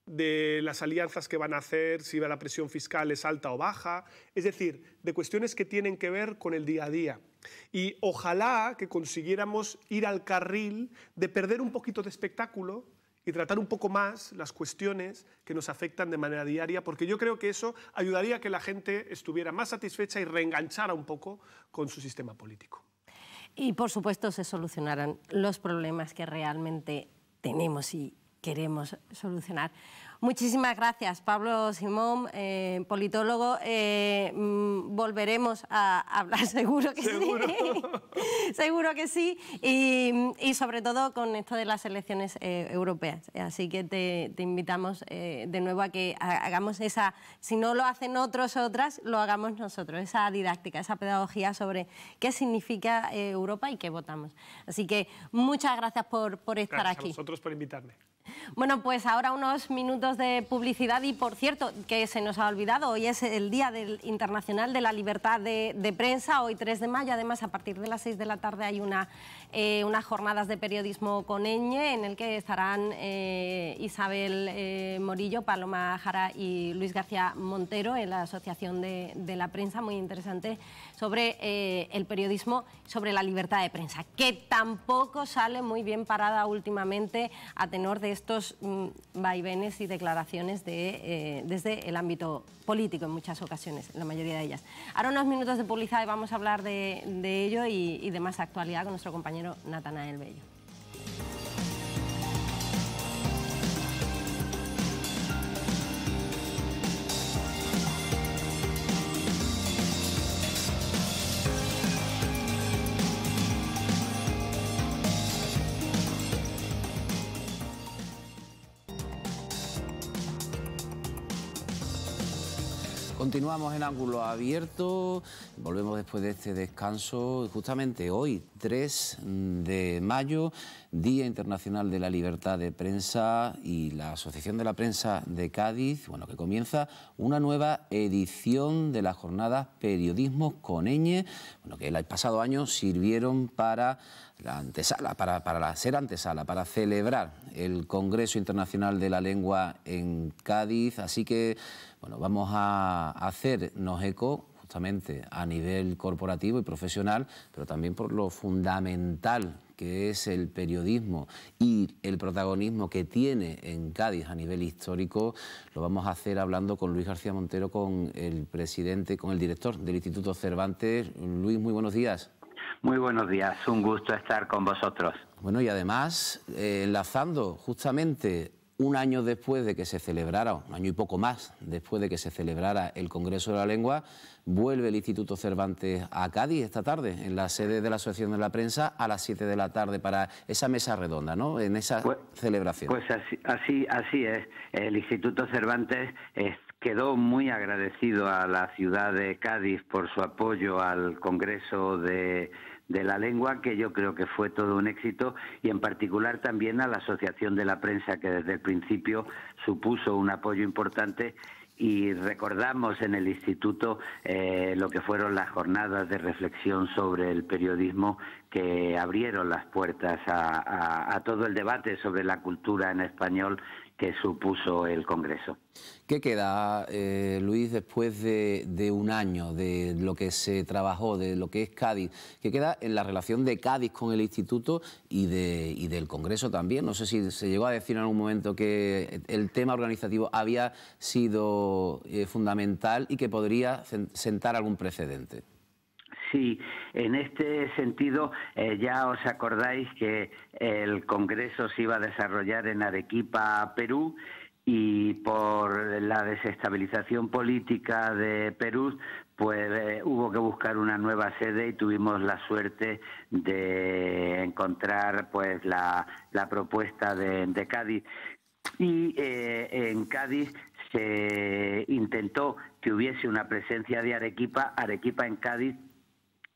de las alianzas que van a hacer, si la presión fiscal es alta o baja, es decir, de cuestiones que tienen que ver con el día a día. Y ojalá que consiguiéramos ir al carril de perder un poquito de espectáculo y tratar un poco más las cuestiones que nos afectan de manera diaria, porque yo creo que eso ayudaría a que la gente estuviera más satisfecha y reenganchara un poco con su sistema político. Y por supuesto se solucionarán los problemas que realmente tenemos y, queremos solucionar. Muchísimas gracias, Pablo Simón, eh, politólogo. Eh, mm, volveremos a hablar, seguro que sí. seguro que sí. Y, sobre todo con esto de las elecciones eh, europeas. Así que te, invitamos de nuevo a que hagamos esa, si no lo hacen otros otras, lo hagamos nosotros, esa didáctica, esa pedagogía sobre qué significa Europa y qué votamos. Así que muchas gracias por, por estar gracias aquí. A vosotros por invitarme. Bueno, pues ahora unos minutos de publicidad y por cierto, que se nos ha olvidado, hoy es el Día del Internacional de la Libertad de, de Prensa, hoy 3 de mayo, además a partir de las 6 de la tarde hay una eh, unas jornadas de periodismo con Eñe, en el que estarán eh, Isabel eh, Morillo, Paloma Jara y Luis García Montero en la Asociación de, la Prensa, muy interesante, sobre el periodismo, sobre la libertad de prensa, que tampoco sale muy bien parada últimamente a tenor de estos mm, vaivenes y declaraciones de, desde el ámbito político en muchas ocasiones, la mayoría de ellas. Ahora unos minutos de publicidad y vamos a hablar de, ello y de más actualidad con nuestro compañero. Natanael Bello. Continuamos en ángulo abierto, volvemos después de este descanso, justamente hoy, 3 de mayo, Día Internacional de la Libertad de Prensa y la Asociación de la Prensa de Cádiz, bueno, que comienza una nueva edición de las jornadas Periodismo con bueno, que el pasado año sirvieron para la antesala, para, para ser antesala, para celebrar el Congreso Internacional de la Lengua en Cádiz, así que bueno, vamos a hacernos eco justamente a nivel corporativo y profesional, pero también por lo fundamental que es el periodismo y el protagonismo que tiene en Cádiz a nivel histórico, lo vamos a hacer hablando con Luis García Montero, con el presidente, con el director del Instituto Cervantes. Luis, muy buenos días. Muy buenos días, un gusto estar con vosotros. Bueno, y además, eh, enlazando justamente un año después de que se celebrara, un año y poco más después de que se celebrara el Congreso de la Lengua, vuelve el Instituto Cervantes a Cádiz esta tarde, en la sede de la Asociación de la Prensa, a las 7 de la tarde para esa mesa redonda, ¿no? En esa pues, celebración. Pues así, así, así es. El Instituto Cervantes eh, quedó muy agradecido a la ciudad de Cádiz por su apoyo al Congreso de de la lengua, que yo creo que fue todo un éxito, y en particular también a la Asociación de la Prensa, que desde el principio supuso un apoyo importante y recordamos en el instituto eh, lo que fueron las jornadas de reflexión sobre el periodismo que abrieron las puertas a todo el debate sobre la cultura en español que supuso el Congreso. ¿Qué queda, eh, Luis, después de, un año de lo que se trabajó, de lo que es Cádiz? ¿Qué queda en la relación de Cádiz con el Instituto y, del Congreso también? No sé si se llegó a decir en algún momento que el tema organizativo había sido eh, fundamental y que podría sentar algún precedente. Sí, en este sentido eh, ya os acordáis que el Congreso se iba a desarrollar en Arequipa, Perú, y por la desestabilización política de Perú, pues eh, hubo que buscar una nueva sede y tuvimos la suerte de encontrar pues la, propuesta de, Cádiz. Y eh, en Cádiz se intentó que hubiese una presencia de Arequipa, Arequipa en Cádiz,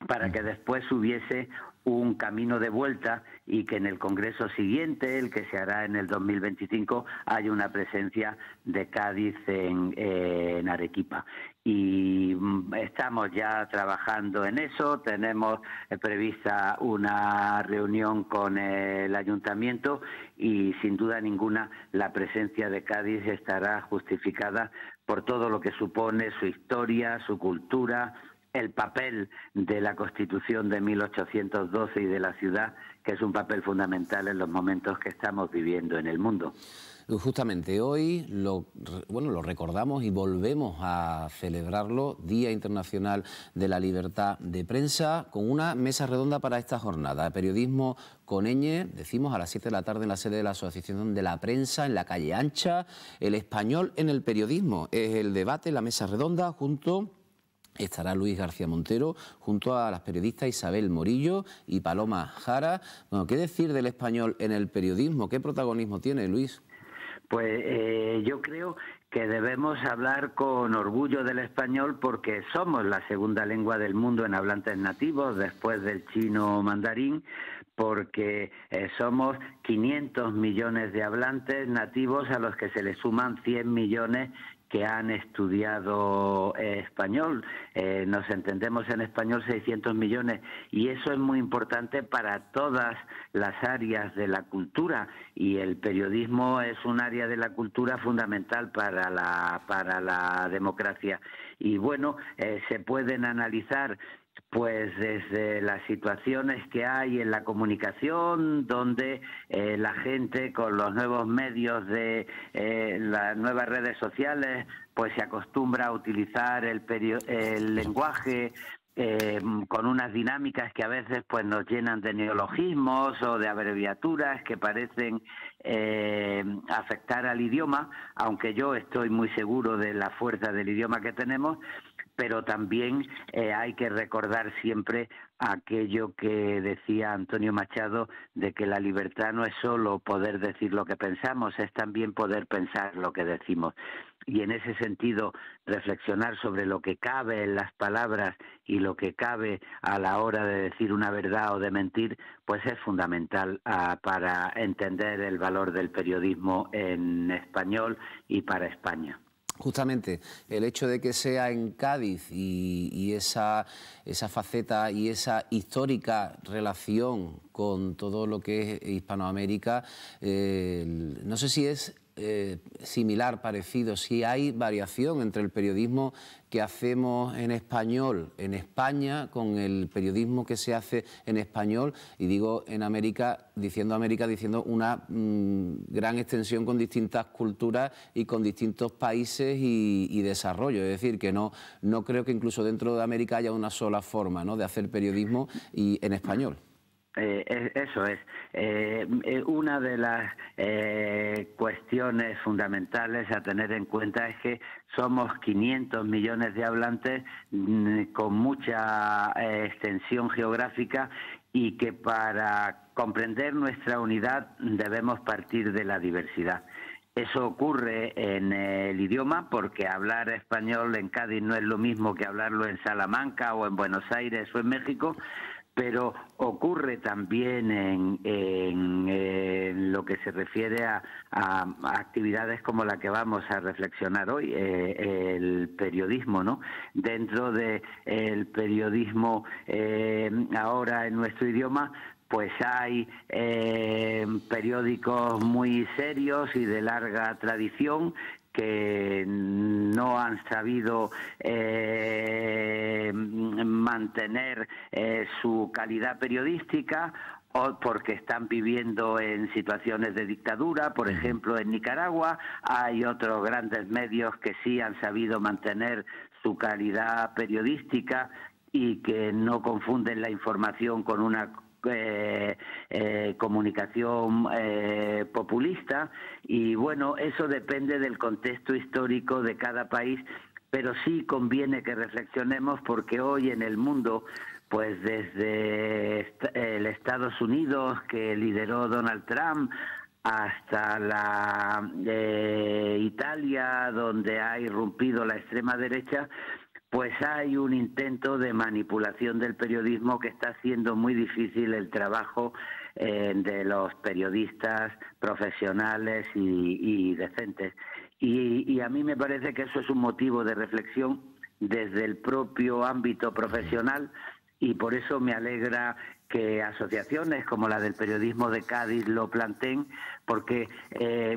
para que después hubiese un camino de vuelta y que en el Congreso siguiente, el que se hará en el 2025, haya una presencia de Cádiz en, en Arequipa. Y mm, estamos ya trabajando en eso, tenemos eh, prevista una reunión con el ayuntamiento y sin duda ninguna la presencia de Cádiz estará justificada por todo lo que supone su historia, su cultura, el papel de la Constitución de 1812 y de la ciudad, que es un papel fundamental en los momentos que estamos viviendo en el mundo. Justamente hoy lo, bueno, lo recordamos y volvemos a celebrarlo, Día Internacional de la Libertad de Prensa, con una mesa redonda para esta jornada. Periodismo con ñ, decimos a las 7 de la tarde en la sede de la Asociación de la Prensa, en la calle Ancha, el español en el periodismo. Es el debate, la mesa redonda, junto Estará Luis García Montero junto a las periodistas Isabel Morillo y Paloma Jara. Bueno, ¿qué decir del español en el periodismo? ¿Qué protagonismo tiene Luis? Pues eh, yo creo que debemos hablar con orgullo del español porque somos la segunda lengua del mundo en hablantes nativos después del chino mandarín, porque eh, somos 500 millones de hablantes nativos a los que se le suman 100 millones que han estudiado eh, español. Eh, nos entendemos en español 600 millones y eso es muy importante para todas las áreas de la cultura y el periodismo es un área de la cultura fundamental para la, para la democracia. Y bueno, eh, se pueden analizar pues desde las situaciones que hay en la comunicación, donde eh, la gente con los nuevos medios de eh, las nuevas redes sociales, pues se acostumbra a utilizar el lenguaje eh, con unas dinámicas que a veces pues nos llenan de neologismos o de abreviaturas que parecen eh, afectar al idioma, aunque yo estoy muy seguro de la fuerza del idioma que tenemos, pero también eh, hay que recordar siempre aquello que decía Antonio Machado de que la libertad no es solo poder decir lo que pensamos, es también poder pensar lo que decimos y en ese sentido reflexionar sobre lo que cabe en las palabras y lo que cabe a la hora de decir una verdad o de mentir, pues es fundamental ah, para entender el valor del periodismo en español y para España. Justamente, el hecho de que sea en Cádiz y, esa, esa faceta y esa histórica relación con todo lo que es Hispanoamérica, eh, no sé si es eh, similar, parecido, si hay variación entre el periodismo que hacemos en español en España con el periodismo que se hace en español, y digo en América, diciendo América, diciendo una mm, gran extensión con distintas culturas y con distintos países y, y, desarrollo. Es decir, que no, no creo que incluso dentro de América haya una sola forma de hacer periodismo y en español. Eh, eh, eso es. Eh, eh, una de las cuestiones fundamentales a tener en cuenta es que somos 500 millones de hablantes mm, con mucha extensión geográfica y que para comprender nuestra unidad debemos partir de la diversidad. Eso ocurre en el idioma porque hablar español en Cádiz no es lo mismo que hablarlo en Salamanca o en Buenos Aires o en México, pero ocurre también en, lo que se refiere a, actividades como la que vamos a reflexionar hoy, eh, el periodismo, ¿no? Dentro del periodismo eh, ahora en nuestro idioma, pues hay eh, periódicos muy serios y de larga tradición que no han sabido eh, mantener eh, su calidad periodística o porque están viviendo en situaciones de dictadura, por ejemplo en Nicaragua, hay otros grandes medios que sí han sabido mantener su calidad periodística y que no confunden la información con una eh, eh, comunicación eh, populista y bueno, eso depende del contexto histórico de cada país, pero sí conviene que reflexionemos porque hoy en el mundo pues desde el Estados Unidos que lideró Donald Trump hasta la eh, Italia, donde ha irrumpido la extrema derecha, pues hay un intento de manipulación del periodismo que está haciendo muy difícil el trabajo eh, de los periodistas profesionales y, decentes. y, a mí me parece que eso es un motivo de reflexión desde el propio ámbito profesional y por eso me alegra que asociaciones como la del periodismo de Cádiz lo planteen, porque eh,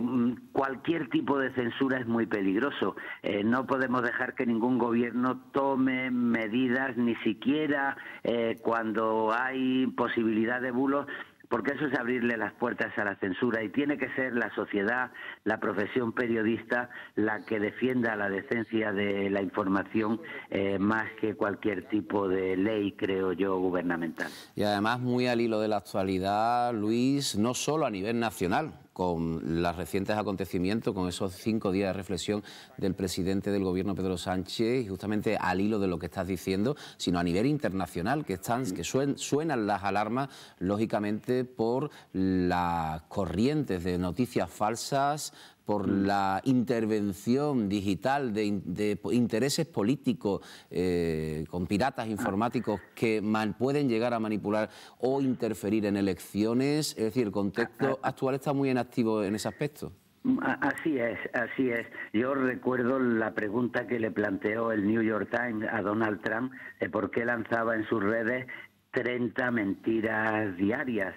cualquier tipo de censura es muy peligroso. Eh, no podemos dejar que ningún gobierno tome medidas, ni siquiera eh, cuando hay posibilidad de bulos, porque eso es abrirle las puertas a la censura y tiene que ser la sociedad, la profesión periodista, la que defienda la decencia de la información eh, más que cualquier tipo de ley, creo yo, gubernamental. Y además muy al hilo de la actualidad, Luis, no solo a nivel nacional, con los recientes acontecimientos, con esos cinco días de reflexión del presidente del gobierno Pedro Sánchez, y justamente al hilo de lo que estás diciendo, sino a nivel internacional, que, están, que suenan las alarmas, lógicamente, por las corrientes de noticias falsas, por mm. la intervención digital de, intereses políticos eh, con piratas informáticos que pueden llegar a manipular o interferir en elecciones. Es decir, el contexto ah, ah. actual está muy en en ese aspecto. Mm, así es, así es. Yo recuerdo la pregunta que le planteó el New York Times a Donald Trump de por qué lanzaba en sus redes 30 mentiras diarias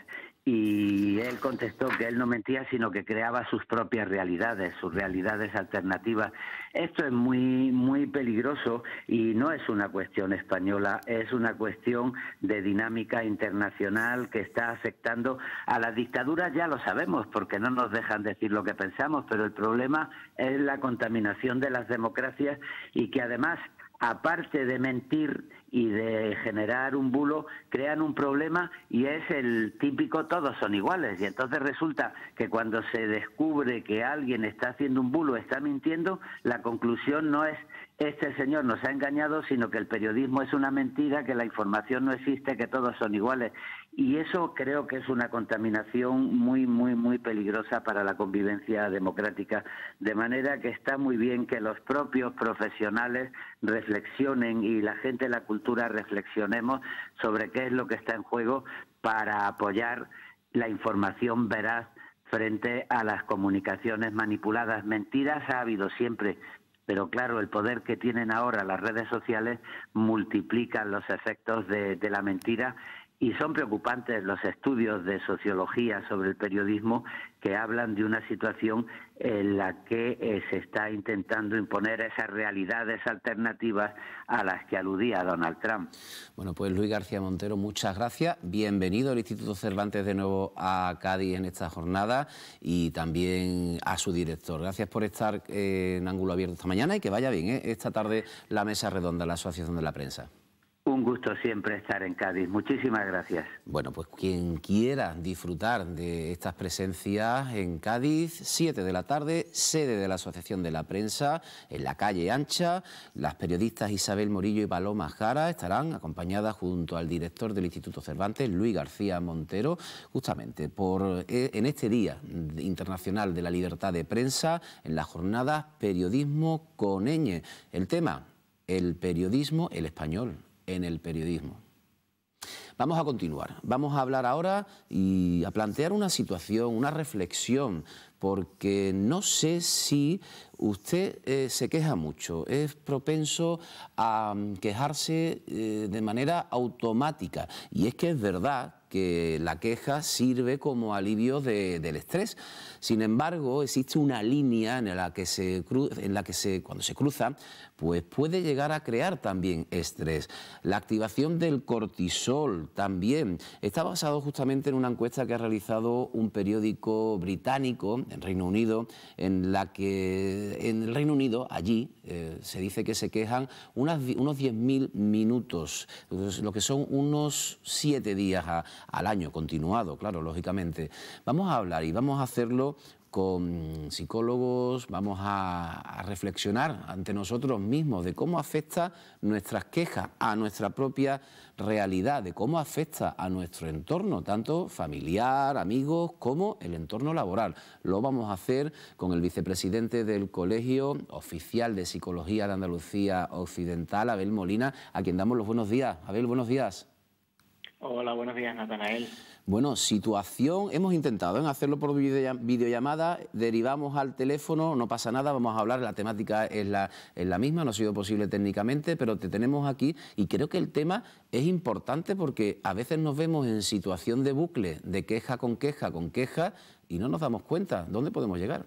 y él contestó que él no mentía, sino que creaba sus propias realidades, sus realidades alternativas. Esto es muy, muy peligroso y no es una cuestión española, es una cuestión de dinámica internacional que está afectando a las dictaduras, ya lo sabemos, porque no nos dejan decir lo que pensamos, pero el problema es la contaminación de las democracias y que además, aparte de mentir, y de generar un bulo, crean un problema y es el típico todos son iguales. Y entonces resulta que cuando se descubre que alguien está haciendo un bulo, está mintiendo, la conclusión no es este señor nos ha engañado, sino que el periodismo es una mentira, que la información no existe, que todos son iguales. Y eso creo que es una contaminación muy, muy, muy peligrosa para la convivencia democrática. De manera que está muy bien que los propios profesionales reflexionen y la gente de la cultura reflexionemos sobre qué es lo que está en juego para apoyar la información veraz frente a las comunicaciones manipuladas. Mentiras ha habido siempre, pero claro, el poder que tienen ahora las redes sociales multiplican los efectos de, de la mentira y son preocupantes los estudios de sociología sobre el periodismo que hablan de una situación en la que eh, se está intentando imponer esas realidades alternativas a las que aludía Donald Trump. Bueno, pues Luis García Montero, muchas gracias. Bienvenido al Instituto Cervantes de nuevo a Cádiz en esta jornada y también a su director. Gracias por estar eh, en ángulo abierto esta mañana y que vaya bien ¿eh? esta tarde la mesa redonda, la Asociación de la Prensa un gusto siempre estar en Cádiz. Muchísimas gracias. Bueno, pues quien quiera disfrutar de estas presencias en Cádiz, 7 de la tarde, sede de la Asociación de la Prensa, en la calle Ancha, las periodistas Isabel Morillo y Paloma Jara estarán acompañadas junto al director del Instituto Cervantes, Luis García Montero, justamente por, eh, en este Día Internacional de la Libertad de Prensa, en la jornada Periodismo con El tema, el periodismo, el español, en el periodismo. Vamos a continuar. Vamos a hablar ahora y a plantear una situación, una reflexión, porque no sé si usted eh, se queja mucho, es propenso a mm, quejarse eh, de manera automática. Y es que es verdad que la queja sirve como alivio del estrés. Sin embargo, existe una línea en la que, se en la que se, cuando se cruza pues puede llegar a crear también estrés. La activación del cortisol también está basado justamente en una encuesta que ha realizado un periódico británico en Reino Unido, en la que en el Reino Unido, allí, eh, se dice que se quejan unas, unos 10.000 minutos, pues, lo que son unos 7 días al año, continuado, claro, lógicamente. Vamos a hablar y vamos a hacerlo con psicólogos, vamos a, reflexionar ante nosotros mismos de cómo afecta nuestras quejas a nuestra propia realidad, de cómo afecta a nuestro entorno, tanto familiar, amigos, como el entorno laboral. Lo vamos a hacer con el vicepresidente del Colegio Oficial de Psicología de Andalucía Occidental, Abel Molina, a quien damos los buenos días. Abel, buenos días. Hola, buenos días, Natanael. Bueno, situación, hemos intentado en hacerlo por videollamada, derivamos al teléfono, no pasa nada, vamos a hablar, la temática es la, misma, no ha sido posible técnicamente, pero te tenemos aquí y creo que el tema es importante porque a veces nos vemos en situación de bucle, de queja con queja con queja y no nos damos cuenta dónde podemos llegar.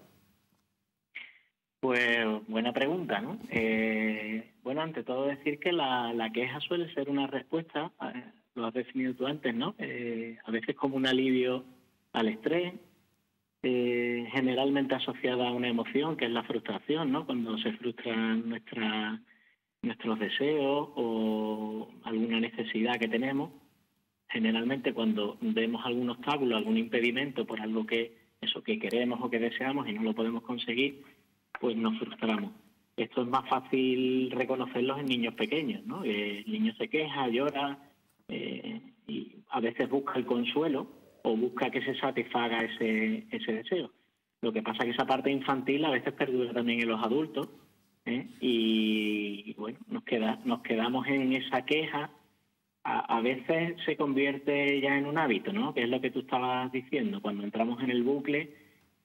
Pues buena pregunta, ¿no? Eh, bueno, ante todo decir que la, la queja suele ser una respuesta... Eh, lo has definido tú antes, ¿no? Eh, a veces como un alivio al estrés, eh, generalmente asociada a una emoción que es la frustración, ¿no? Cuando se frustran nuestra, nuestros deseos o alguna necesidad que tenemos, generalmente cuando vemos algún obstáculo, algún impedimento por algo que eso que queremos o que deseamos y no lo podemos conseguir, pues nos frustramos. Esto es más fácil reconocerlo en niños pequeños, ¿no? Eh, el niño se queja, llora, eh, y a veces busca el consuelo o busca que se satisfaga ese, ese deseo. Lo que pasa es que esa parte infantil a veces perdura también en los adultos ¿eh? y, bueno, nos, quedamos en esa queja. A, veces se convierte ya en un hábito, ¿no? Que es lo que tú estabas diciendo, cuando entramos en el bucle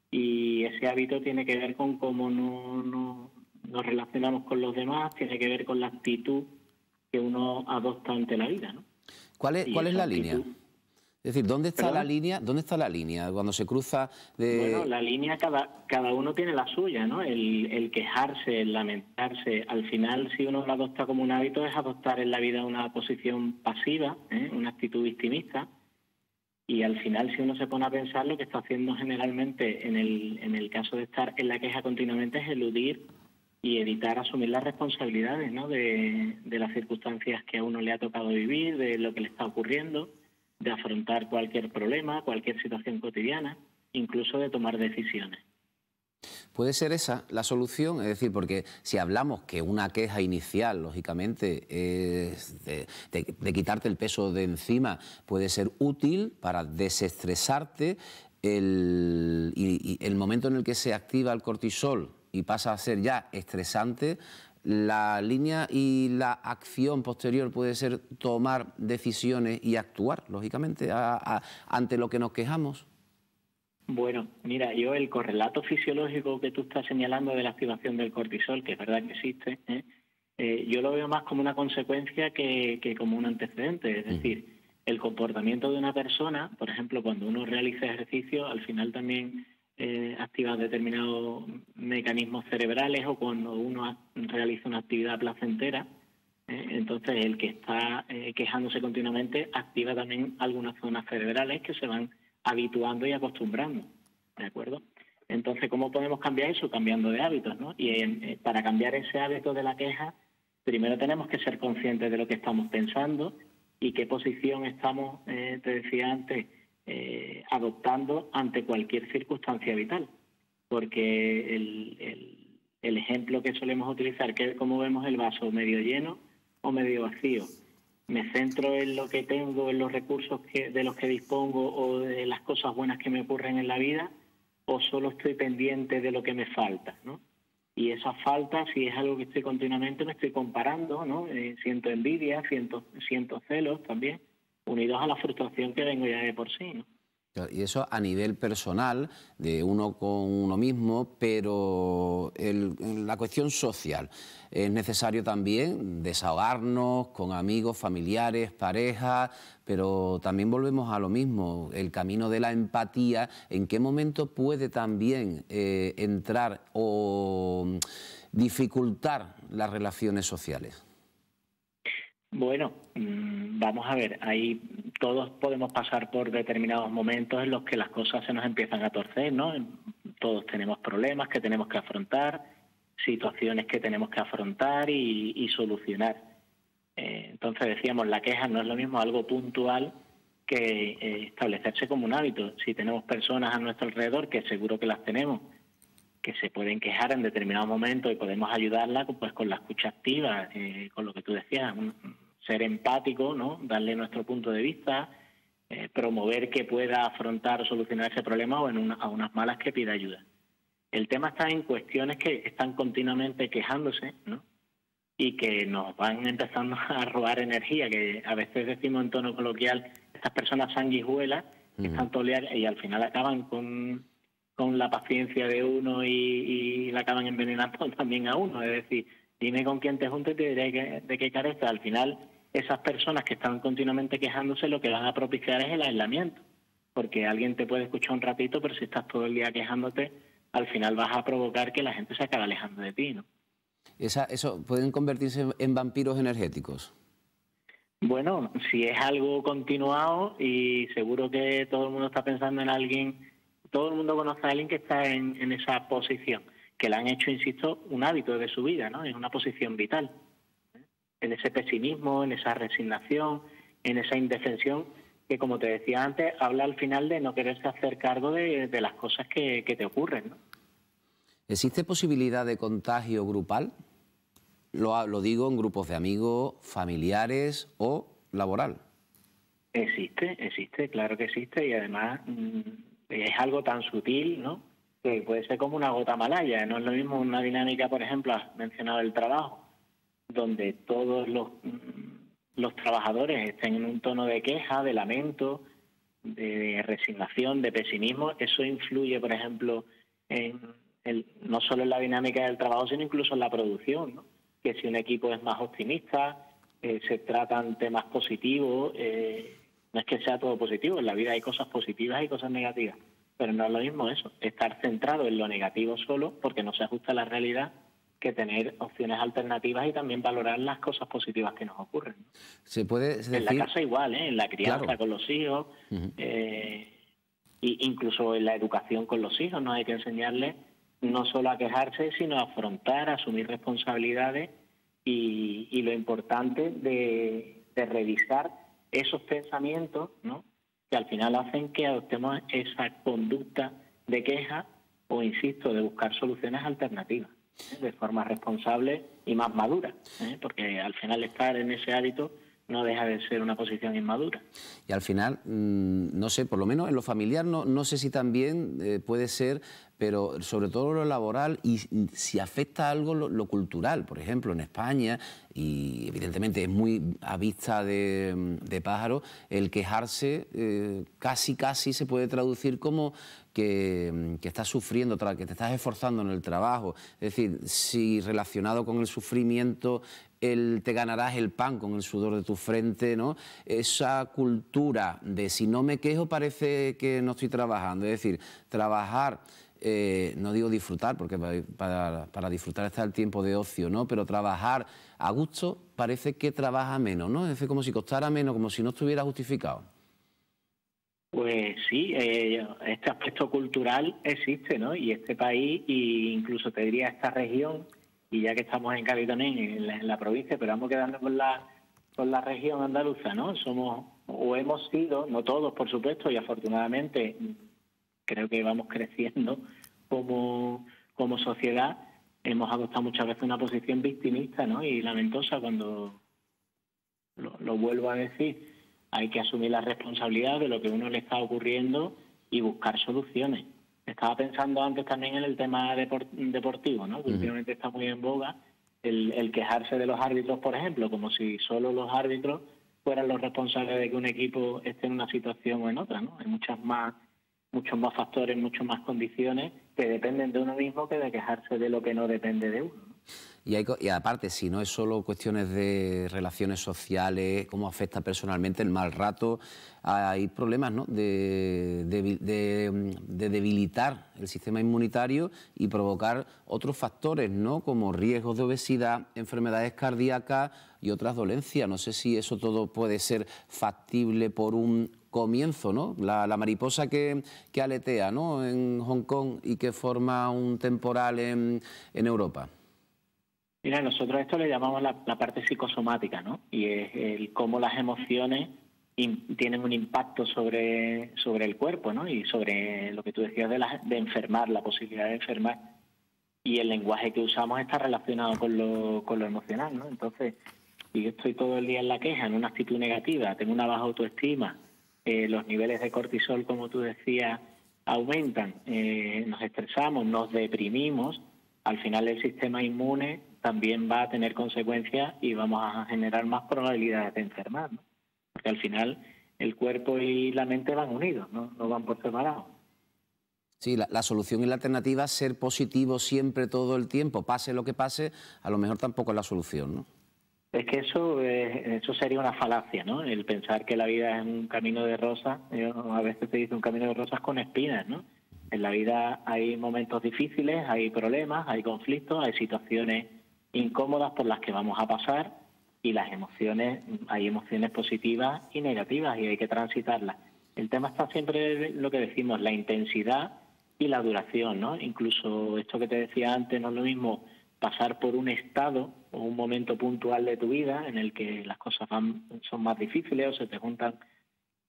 y ese hábito tiene que ver con cómo no nos relacionamos con los demás, tiene que ver con la actitud que uno adopta ante la vida, ¿no? ¿Cuál es, la línea? Es decir, ¿dónde está la línea? ¿Dónde está la línea cuando se cruza de Bueno, la línea cada cada uno tiene la suya, ¿no? El, quejarse, el lamentarse, al final si uno lo adopta como un hábito es adoptar en la vida una posición pasiva, ¿eh? una actitud victimista. Y al final, si uno se pone a pensar, lo que está haciendo generalmente en el, en el caso de estar en la queja continuamente es eludir y evitar asumir las responsabilidades ¿no? de, las circunstancias que a uno le ha tocado vivir, de lo que le está ocurriendo, de afrontar cualquier problema, cualquier situación cotidiana, incluso de tomar decisiones. Puede ser esa la solución, es decir, porque si hablamos que una queja inicial, lógicamente, es de, quitarte el peso de encima, puede ser útil para desestresarte, y el momento en el que se activa el cortisol y pasa a ser ya estresante, la línea y la acción posterior puede ser tomar decisiones y actuar, lógicamente, ante lo que nos quejamos. Bueno, mira, yo el correlato fisiológico que tú estás señalando de la activación del cortisol, que es verdad que existe, ¿eh? Eh, yo lo veo más como una consecuencia que, como un antecedente. Es mm. decir, el comportamiento de una persona, por ejemplo, cuando uno realiza ejercicio, al final también eh, activan determinados mecanismos cerebrales o cuando uno realiza una actividad placentera. Eh, entonces, el que está eh, quejándose continuamente activa también algunas zonas cerebrales que se van habituando y acostumbrando. ¿De acuerdo? Entonces, ¿cómo podemos cambiar eso? Cambiando de hábitos, ¿no? Y eh, para cambiar ese hábito de la queja, primero tenemos que ser conscientes de lo que estamos pensando y qué posición estamos, te decía antes, eh, adoptando ante cualquier circunstancia vital. Porque el, ejemplo que solemos utilizar, que es como vemos el vaso medio lleno o medio vacío, me centro en lo que tengo, en los recursos de los que dispongo o de las cosas buenas que me ocurren en la vida, o solo estoy pendiente de lo que me falta, ¿no? Y esa falta, si es algo que estoy continuamente, me estoy comparando, ¿no? Eh, siento envidia, siento, siento celos también unidos a la frustración que vengo ya de por sí. Y eso a nivel personal, de uno con uno mismo, pero la cuestión social. Es necesario también desahogarnos con amigos, familiares, parejas, pero también volvemos a lo mismo, el camino de la empatía, en qué momento puede también eh, entrar o mm, dificultar las relaciones sociales. Bueno, mm, vamos a ver, ahí todos podemos pasar por determinados momentos en los que las cosas se nos empiezan a torcer, ¿no? Todos tenemos problemas que tenemos que afrontar, situaciones que tenemos que afrontar y, solucionar. Eh, entonces decíamos, la queja no es lo mismo algo puntual que eh, establecerse como un hábito. Si tenemos personas a nuestro alrededor, que seguro que las tenemos, que se pueden quejar en determinado momento y podemos ayudarla pues con la escucha activa, eh, con lo que tú decías, ser empático, ¿no? darle nuestro punto de vista, eh, promover que pueda afrontar o solucionar ese problema o en una, a unas malas que pida ayuda. El tema está en cuestiones que están continuamente quejándose ¿no? y que nos van empezando a robar energía, que a veces decimos en tono coloquial, estas personas sanguijuelas, que están tolear y al final acaban con con la paciencia de uno y, la acaban envenenando también a uno. Es decir, dime con quién te juntas y te diré de qué careces. Al final, esas personas que están continuamente quejándose lo que van a propiciar es el aislamiento, porque alguien te puede escuchar un ratito, pero si estás todo el día quejándote, al final vas a provocar que la gente se acabe alejando de ti, ¿no? Esa, eso, ¿Pueden convertirse en vampiros energéticos? Bueno, si es algo continuado y seguro que todo el mundo está pensando en alguien todo el mundo conoce a alguien que está en, esa posición, que le han hecho, insisto, un hábito de su vida, ¿no? una posición vital. En ese pesimismo, en esa resignación, en esa indefensión, que como te decía antes, habla al final de no quererse hacer cargo de, las cosas que, te ocurren, ¿Existe posibilidad de contagio grupal? Lo, digo en grupos de amigos, familiares o laboral. Existe, existe, claro que existe y además mm, es algo tan sutil, ¿no? Que puede ser como una gota malaya. No es lo mismo una dinámica, por ejemplo, has mencionado el trabajo, donde todos los, mm, los trabajadores estén en un tono de queja, de lamento, de resignación, de pesimismo. Eso influye, por ejemplo, en el, no solo en la dinámica del trabajo, sino incluso en la producción, ¿no? Que si un equipo es más optimista, eh, se tratan temas positivos, eh, no es que sea todo positivo, en la vida hay cosas positivas y cosas negativas, pero no es lo mismo eso, estar centrado en lo negativo solo porque no se ajusta a la realidad que tener opciones alternativas y también valorar las cosas positivas que nos ocurren. Se puede En la casa igual, ¿eh? en la crianza con los hijos, eh, incluso en la educación con los hijos, no hay que enseñarles no solo a quejarse, sino a afrontar, a asumir responsabilidades y, lo importante de, de revisar esos pensamientos, ¿no? Que al final hacen que adoptemos esa conducta de queja o, insisto, de buscar soluciones alternativas ¿eh? de forma responsable y más madura, ¿eh? porque al final estar en ese hábito no deja de ser una posición inmadura. Y al final, mm, no sé, por lo menos en lo familiar, no, no sé si también eh, puede ser pero sobre todo lo laboral y si afecta algo lo, cultural. Por ejemplo, en España, y evidentemente es muy a vista de, pájaro, el quejarse eh, casi, casi se puede traducir como que, que, estás sufriendo, que te estás esforzando en el trabajo. Es decir, si relacionado con el sufrimiento el, te ganarás el pan con el sudor de tu frente, ¿no? Esa cultura de si no me quejo parece que no estoy trabajando. Es decir, trabajar eh, no digo disfrutar, porque para, disfrutar está el tiempo de ocio, ¿no? Pero trabajar a gusto parece que trabaja menos, ¿no? Es como si costara menos, como si no estuviera justificado. Pues sí, eh, este aspecto cultural existe, ¿no? Y este país, e incluso te diría esta región, y ya que estamos en Cali en la, provincia, pero vamos quedando con la, con la región andaluza, ¿no? Somos, o hemos sido, no todos por supuesto, y afortunadamente creo que vamos creciendo como, como sociedad. Hemos adoptado muchas veces una posición victimista ¿no? y lamentosa cuando, lo, vuelvo a decir, hay que asumir la responsabilidad de lo que uno le está ocurriendo y buscar soluciones. Estaba pensando antes también en el tema deportivo, ¿no? que últimamente está muy en boga, el, el, quejarse de los árbitros, por ejemplo, como si solo los árbitros fueran los responsables de que un equipo esté en una situación o en otra. ¿no? Hay muchas más muchos más factores, muchas más condiciones que dependen de uno mismo que de quejarse de lo que no depende de uno. Y, aparte, si no es solo cuestiones de relaciones sociales, cómo afecta personalmente el mal rato, hay problemas ¿no? de, de, debilitar el sistema inmunitario y provocar otros factores, ¿no? como riesgos de obesidad, enfermedades cardíacas y otras dolencias. No sé si eso todo puede ser factible por un comienzo, ¿no? La, mariposa que, aletea, ¿no? En Hong Kong y que forma un temporal en, Europa. Mira, nosotros esto le llamamos la, parte psicosomática, ¿no? Y es el cómo las emociones tienen un impacto sobre, sobre el cuerpo, ¿no? Y sobre lo que tú decías de, de enfermar, la posibilidad de enfermar. Y el lenguaje que usamos está relacionado con lo, con lo emocional, ¿no? Entonces, si yo estoy todo el día en la queja, en una actitud negativa, tengo una baja autoestima, eh, los niveles de cortisol, como tú decías, aumentan, eh, nos estresamos, nos deprimimos, al final el sistema inmune también va a tener consecuencias y vamos a generar más probabilidades de enfermar, porque al final el cuerpo y la mente van unidos, no, van por separado. Sí, la, la, solución y la alternativa es ser positivo siempre todo el tiempo, pase lo que pase, a lo mejor tampoco es la solución, ¿no? Es que eso, eh, eso sería una falacia, ¿no? El pensar que la vida es un camino de rosas, a veces te dice un camino de rosas con espinas, ¿no? En la vida hay momentos difíciles, hay problemas, hay conflictos, hay situaciones incómodas por las que vamos a pasar y las emociones, hay emociones positivas y negativas y hay que transitarlas. El tema está siempre lo que decimos, la intensidad y la duración, ¿no? Incluso esto que te decía antes no es lo mismo pasar por un estado o un momento puntual de tu vida en el que las cosas son más difíciles o se te juntan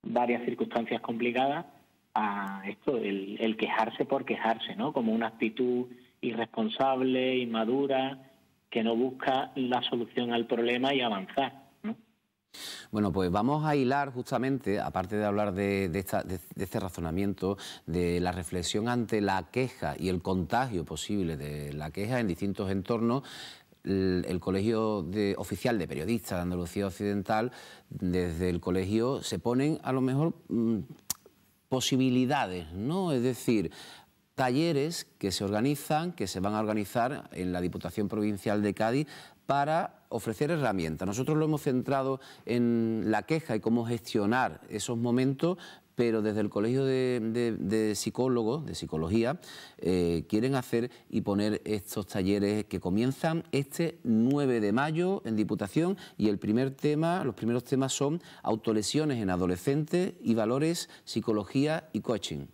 varias circunstancias complicadas a esto, el, quejarse por quejarse, ¿no? Como una actitud irresponsable, inmadura, que no busca la solución al problema y avanzar. Bueno, pues vamos a hilar justamente, aparte de hablar de, de, este razonamiento, de la reflexión ante la queja y el contagio posible de la queja en distintos entornos, el, Colegio de, Oficial de Periodistas de Andalucía Occidental, desde el colegio se ponen a lo mejor mm, posibilidades, ¿no? Es decir, talleres que se organizan, que se van a organizar en la Diputación Provincial de Cádiz para ofrecer herramientas. Nosotros lo hemos centrado en la queja y cómo gestionar esos momentos, pero desde el Colegio de, Psicólogos, de Psicología, eh, quieren hacer y poner estos talleres que comienzan este 9 de mayo en Diputación y el primer tema, los primeros temas son autolesiones en adolescentes y valores, psicología y coaching.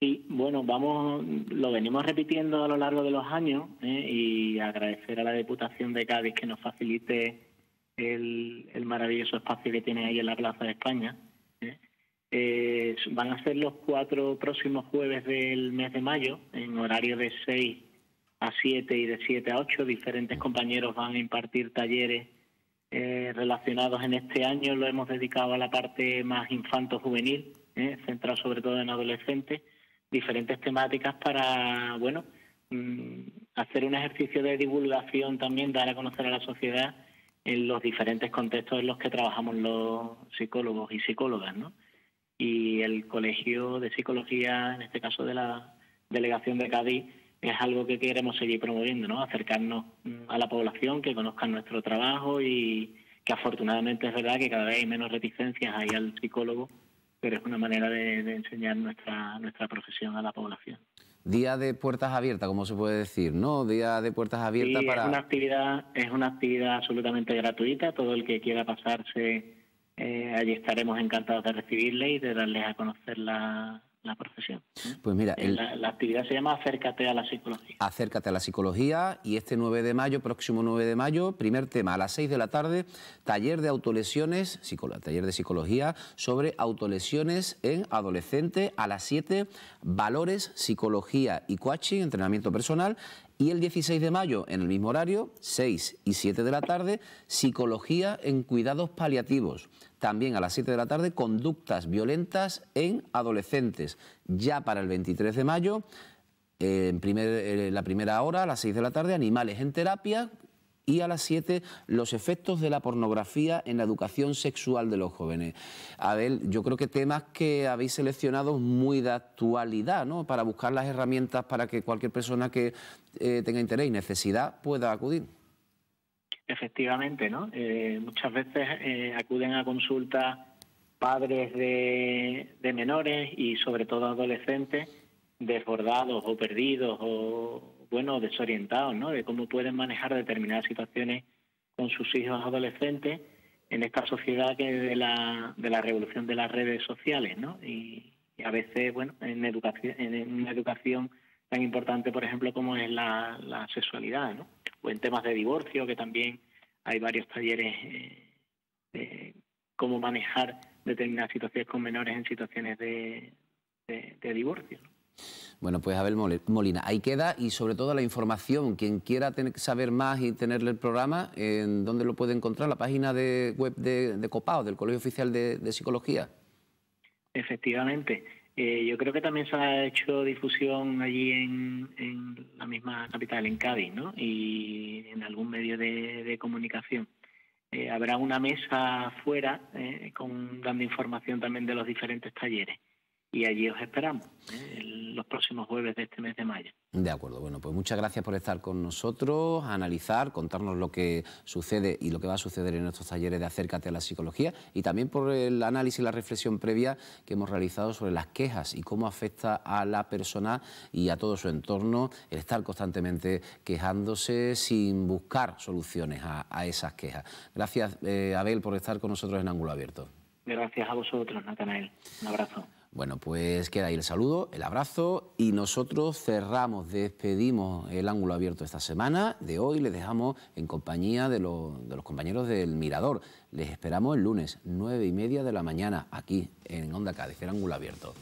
Sí, bueno, vamos, lo venimos repitiendo a lo largo de los años ¿eh? y agradecer a la Diputación de Cádiz que nos facilite el, el maravilloso espacio que tiene ahí en la Plaza de España eh, van a ser los cuatro próximos jueves del mes de mayo, en horario de 6 a 7 y de 7 a 8. Diferentes compañeros van a impartir talleres eh, relacionados en este año. Lo hemos dedicado a la parte más infanto-juvenil, eh, centrado sobre todo en adolescentes. Diferentes temáticas para, bueno, mm, hacer un ejercicio de divulgación también, dar a conocer a la sociedad en los diferentes contextos en los que trabajamos los psicólogos y psicólogas, ¿no? y el Colegio de Psicología, en este caso de la Delegación de Cádiz, es algo que queremos seguir promoviendo, ¿no? Acercarnos mm, a la población, que conozcan nuestro trabajo y que afortunadamente es verdad que cada vez hay menos reticencias ahí al psicólogo, pero es una manera de, enseñar nuestra, nuestra profesión a la población. Día de puertas abiertas, como se puede decir, ¿no? Día de puertas abiertas para... una, actividad, es una actividad absolutamente gratuita, todo el que quiera pasarse eh, allí estaremos encantados de recibirle y de darles a conocer la, la profesión. Pues mira, eh, la, actividad se llama Acércate a la Psicología. Acércate a la Psicología y este 9 de mayo, próximo 9 de mayo, primer tema, a las 6 de la tarde, taller de autolesiones, taller de psicología sobre autolesiones en adolescente, a las 7, valores, psicología y coaching, entrenamiento personal, y el 16 de mayo, en el mismo horario, 6 y 7 de la tarde, psicología en cuidados paliativos. También a las 7 de la tarde, conductas violentas en adolescentes. Ya para el 23 de mayo, en primer, la primera hora, a las 6 de la tarde, animales en terapia. Y a las 7, los efectos de la pornografía en la educación sexual de los jóvenes. A ver, yo creo que temas que habéis seleccionado muy de actualidad, ¿no? Para buscar las herramientas para que cualquier persona que eh, tenga interés y necesidad pueda acudir. Efectivamente, ¿no? Eh, muchas veces eh, acuden a consultas padres de, menores y sobre todo adolescentes desbordados o perdidos o, bueno, desorientados, ¿no? De cómo pueden manejar determinadas situaciones con sus hijos adolescentes en esta sociedad que de la, de la revolución de las redes sociales, ¿no? Y, y a veces, bueno, en educación, en una educación tan importante, por ejemplo, como es la, sexualidad, ¿no? O en temas de divorcio, que también hay varios talleres eh, de cómo manejar determinadas situaciones con menores en situaciones de, divorcio. Bueno, pues Abel Molina, ahí queda y sobre todo la información, quien quiera saber más y tenerle el programa, ¿en dónde lo puede encontrar? La página de web de, de Copao, del Colegio Oficial de Psicología. Efectivamente, eh, yo creo que también se ha hecho difusión allí en, la misma capital, en Cádiz, ¿no? Y en algún medio de, comunicación. Eh, habrá una mesa afuera eh, con, dando información también de los diferentes talleres y allí os esperamos ¿eh? los próximos jueves de este mes de mayo. De acuerdo, bueno, pues muchas gracias por estar con nosotros, analizar, contarnos lo que sucede y lo que va a suceder en nuestros talleres de Acércate a la Psicología y también por el análisis y la reflexión previa que hemos realizado sobre las quejas y cómo afecta a la persona y a todo su entorno el estar constantemente quejándose sin buscar soluciones a, esas quejas. Gracias, eh, Abel, por estar con nosotros en Ángulo Abierto. Gracias a vosotros, Natanael. Un abrazo. Bueno, pues queda ahí el saludo, el abrazo y nosotros cerramos, despedimos el ángulo abierto esta semana. De hoy les dejamos en compañía de, los compañeros del Mirador. Les esperamos el lunes, nueve y media de la mañana, aquí en Onda Cádiz, el ángulo abierto.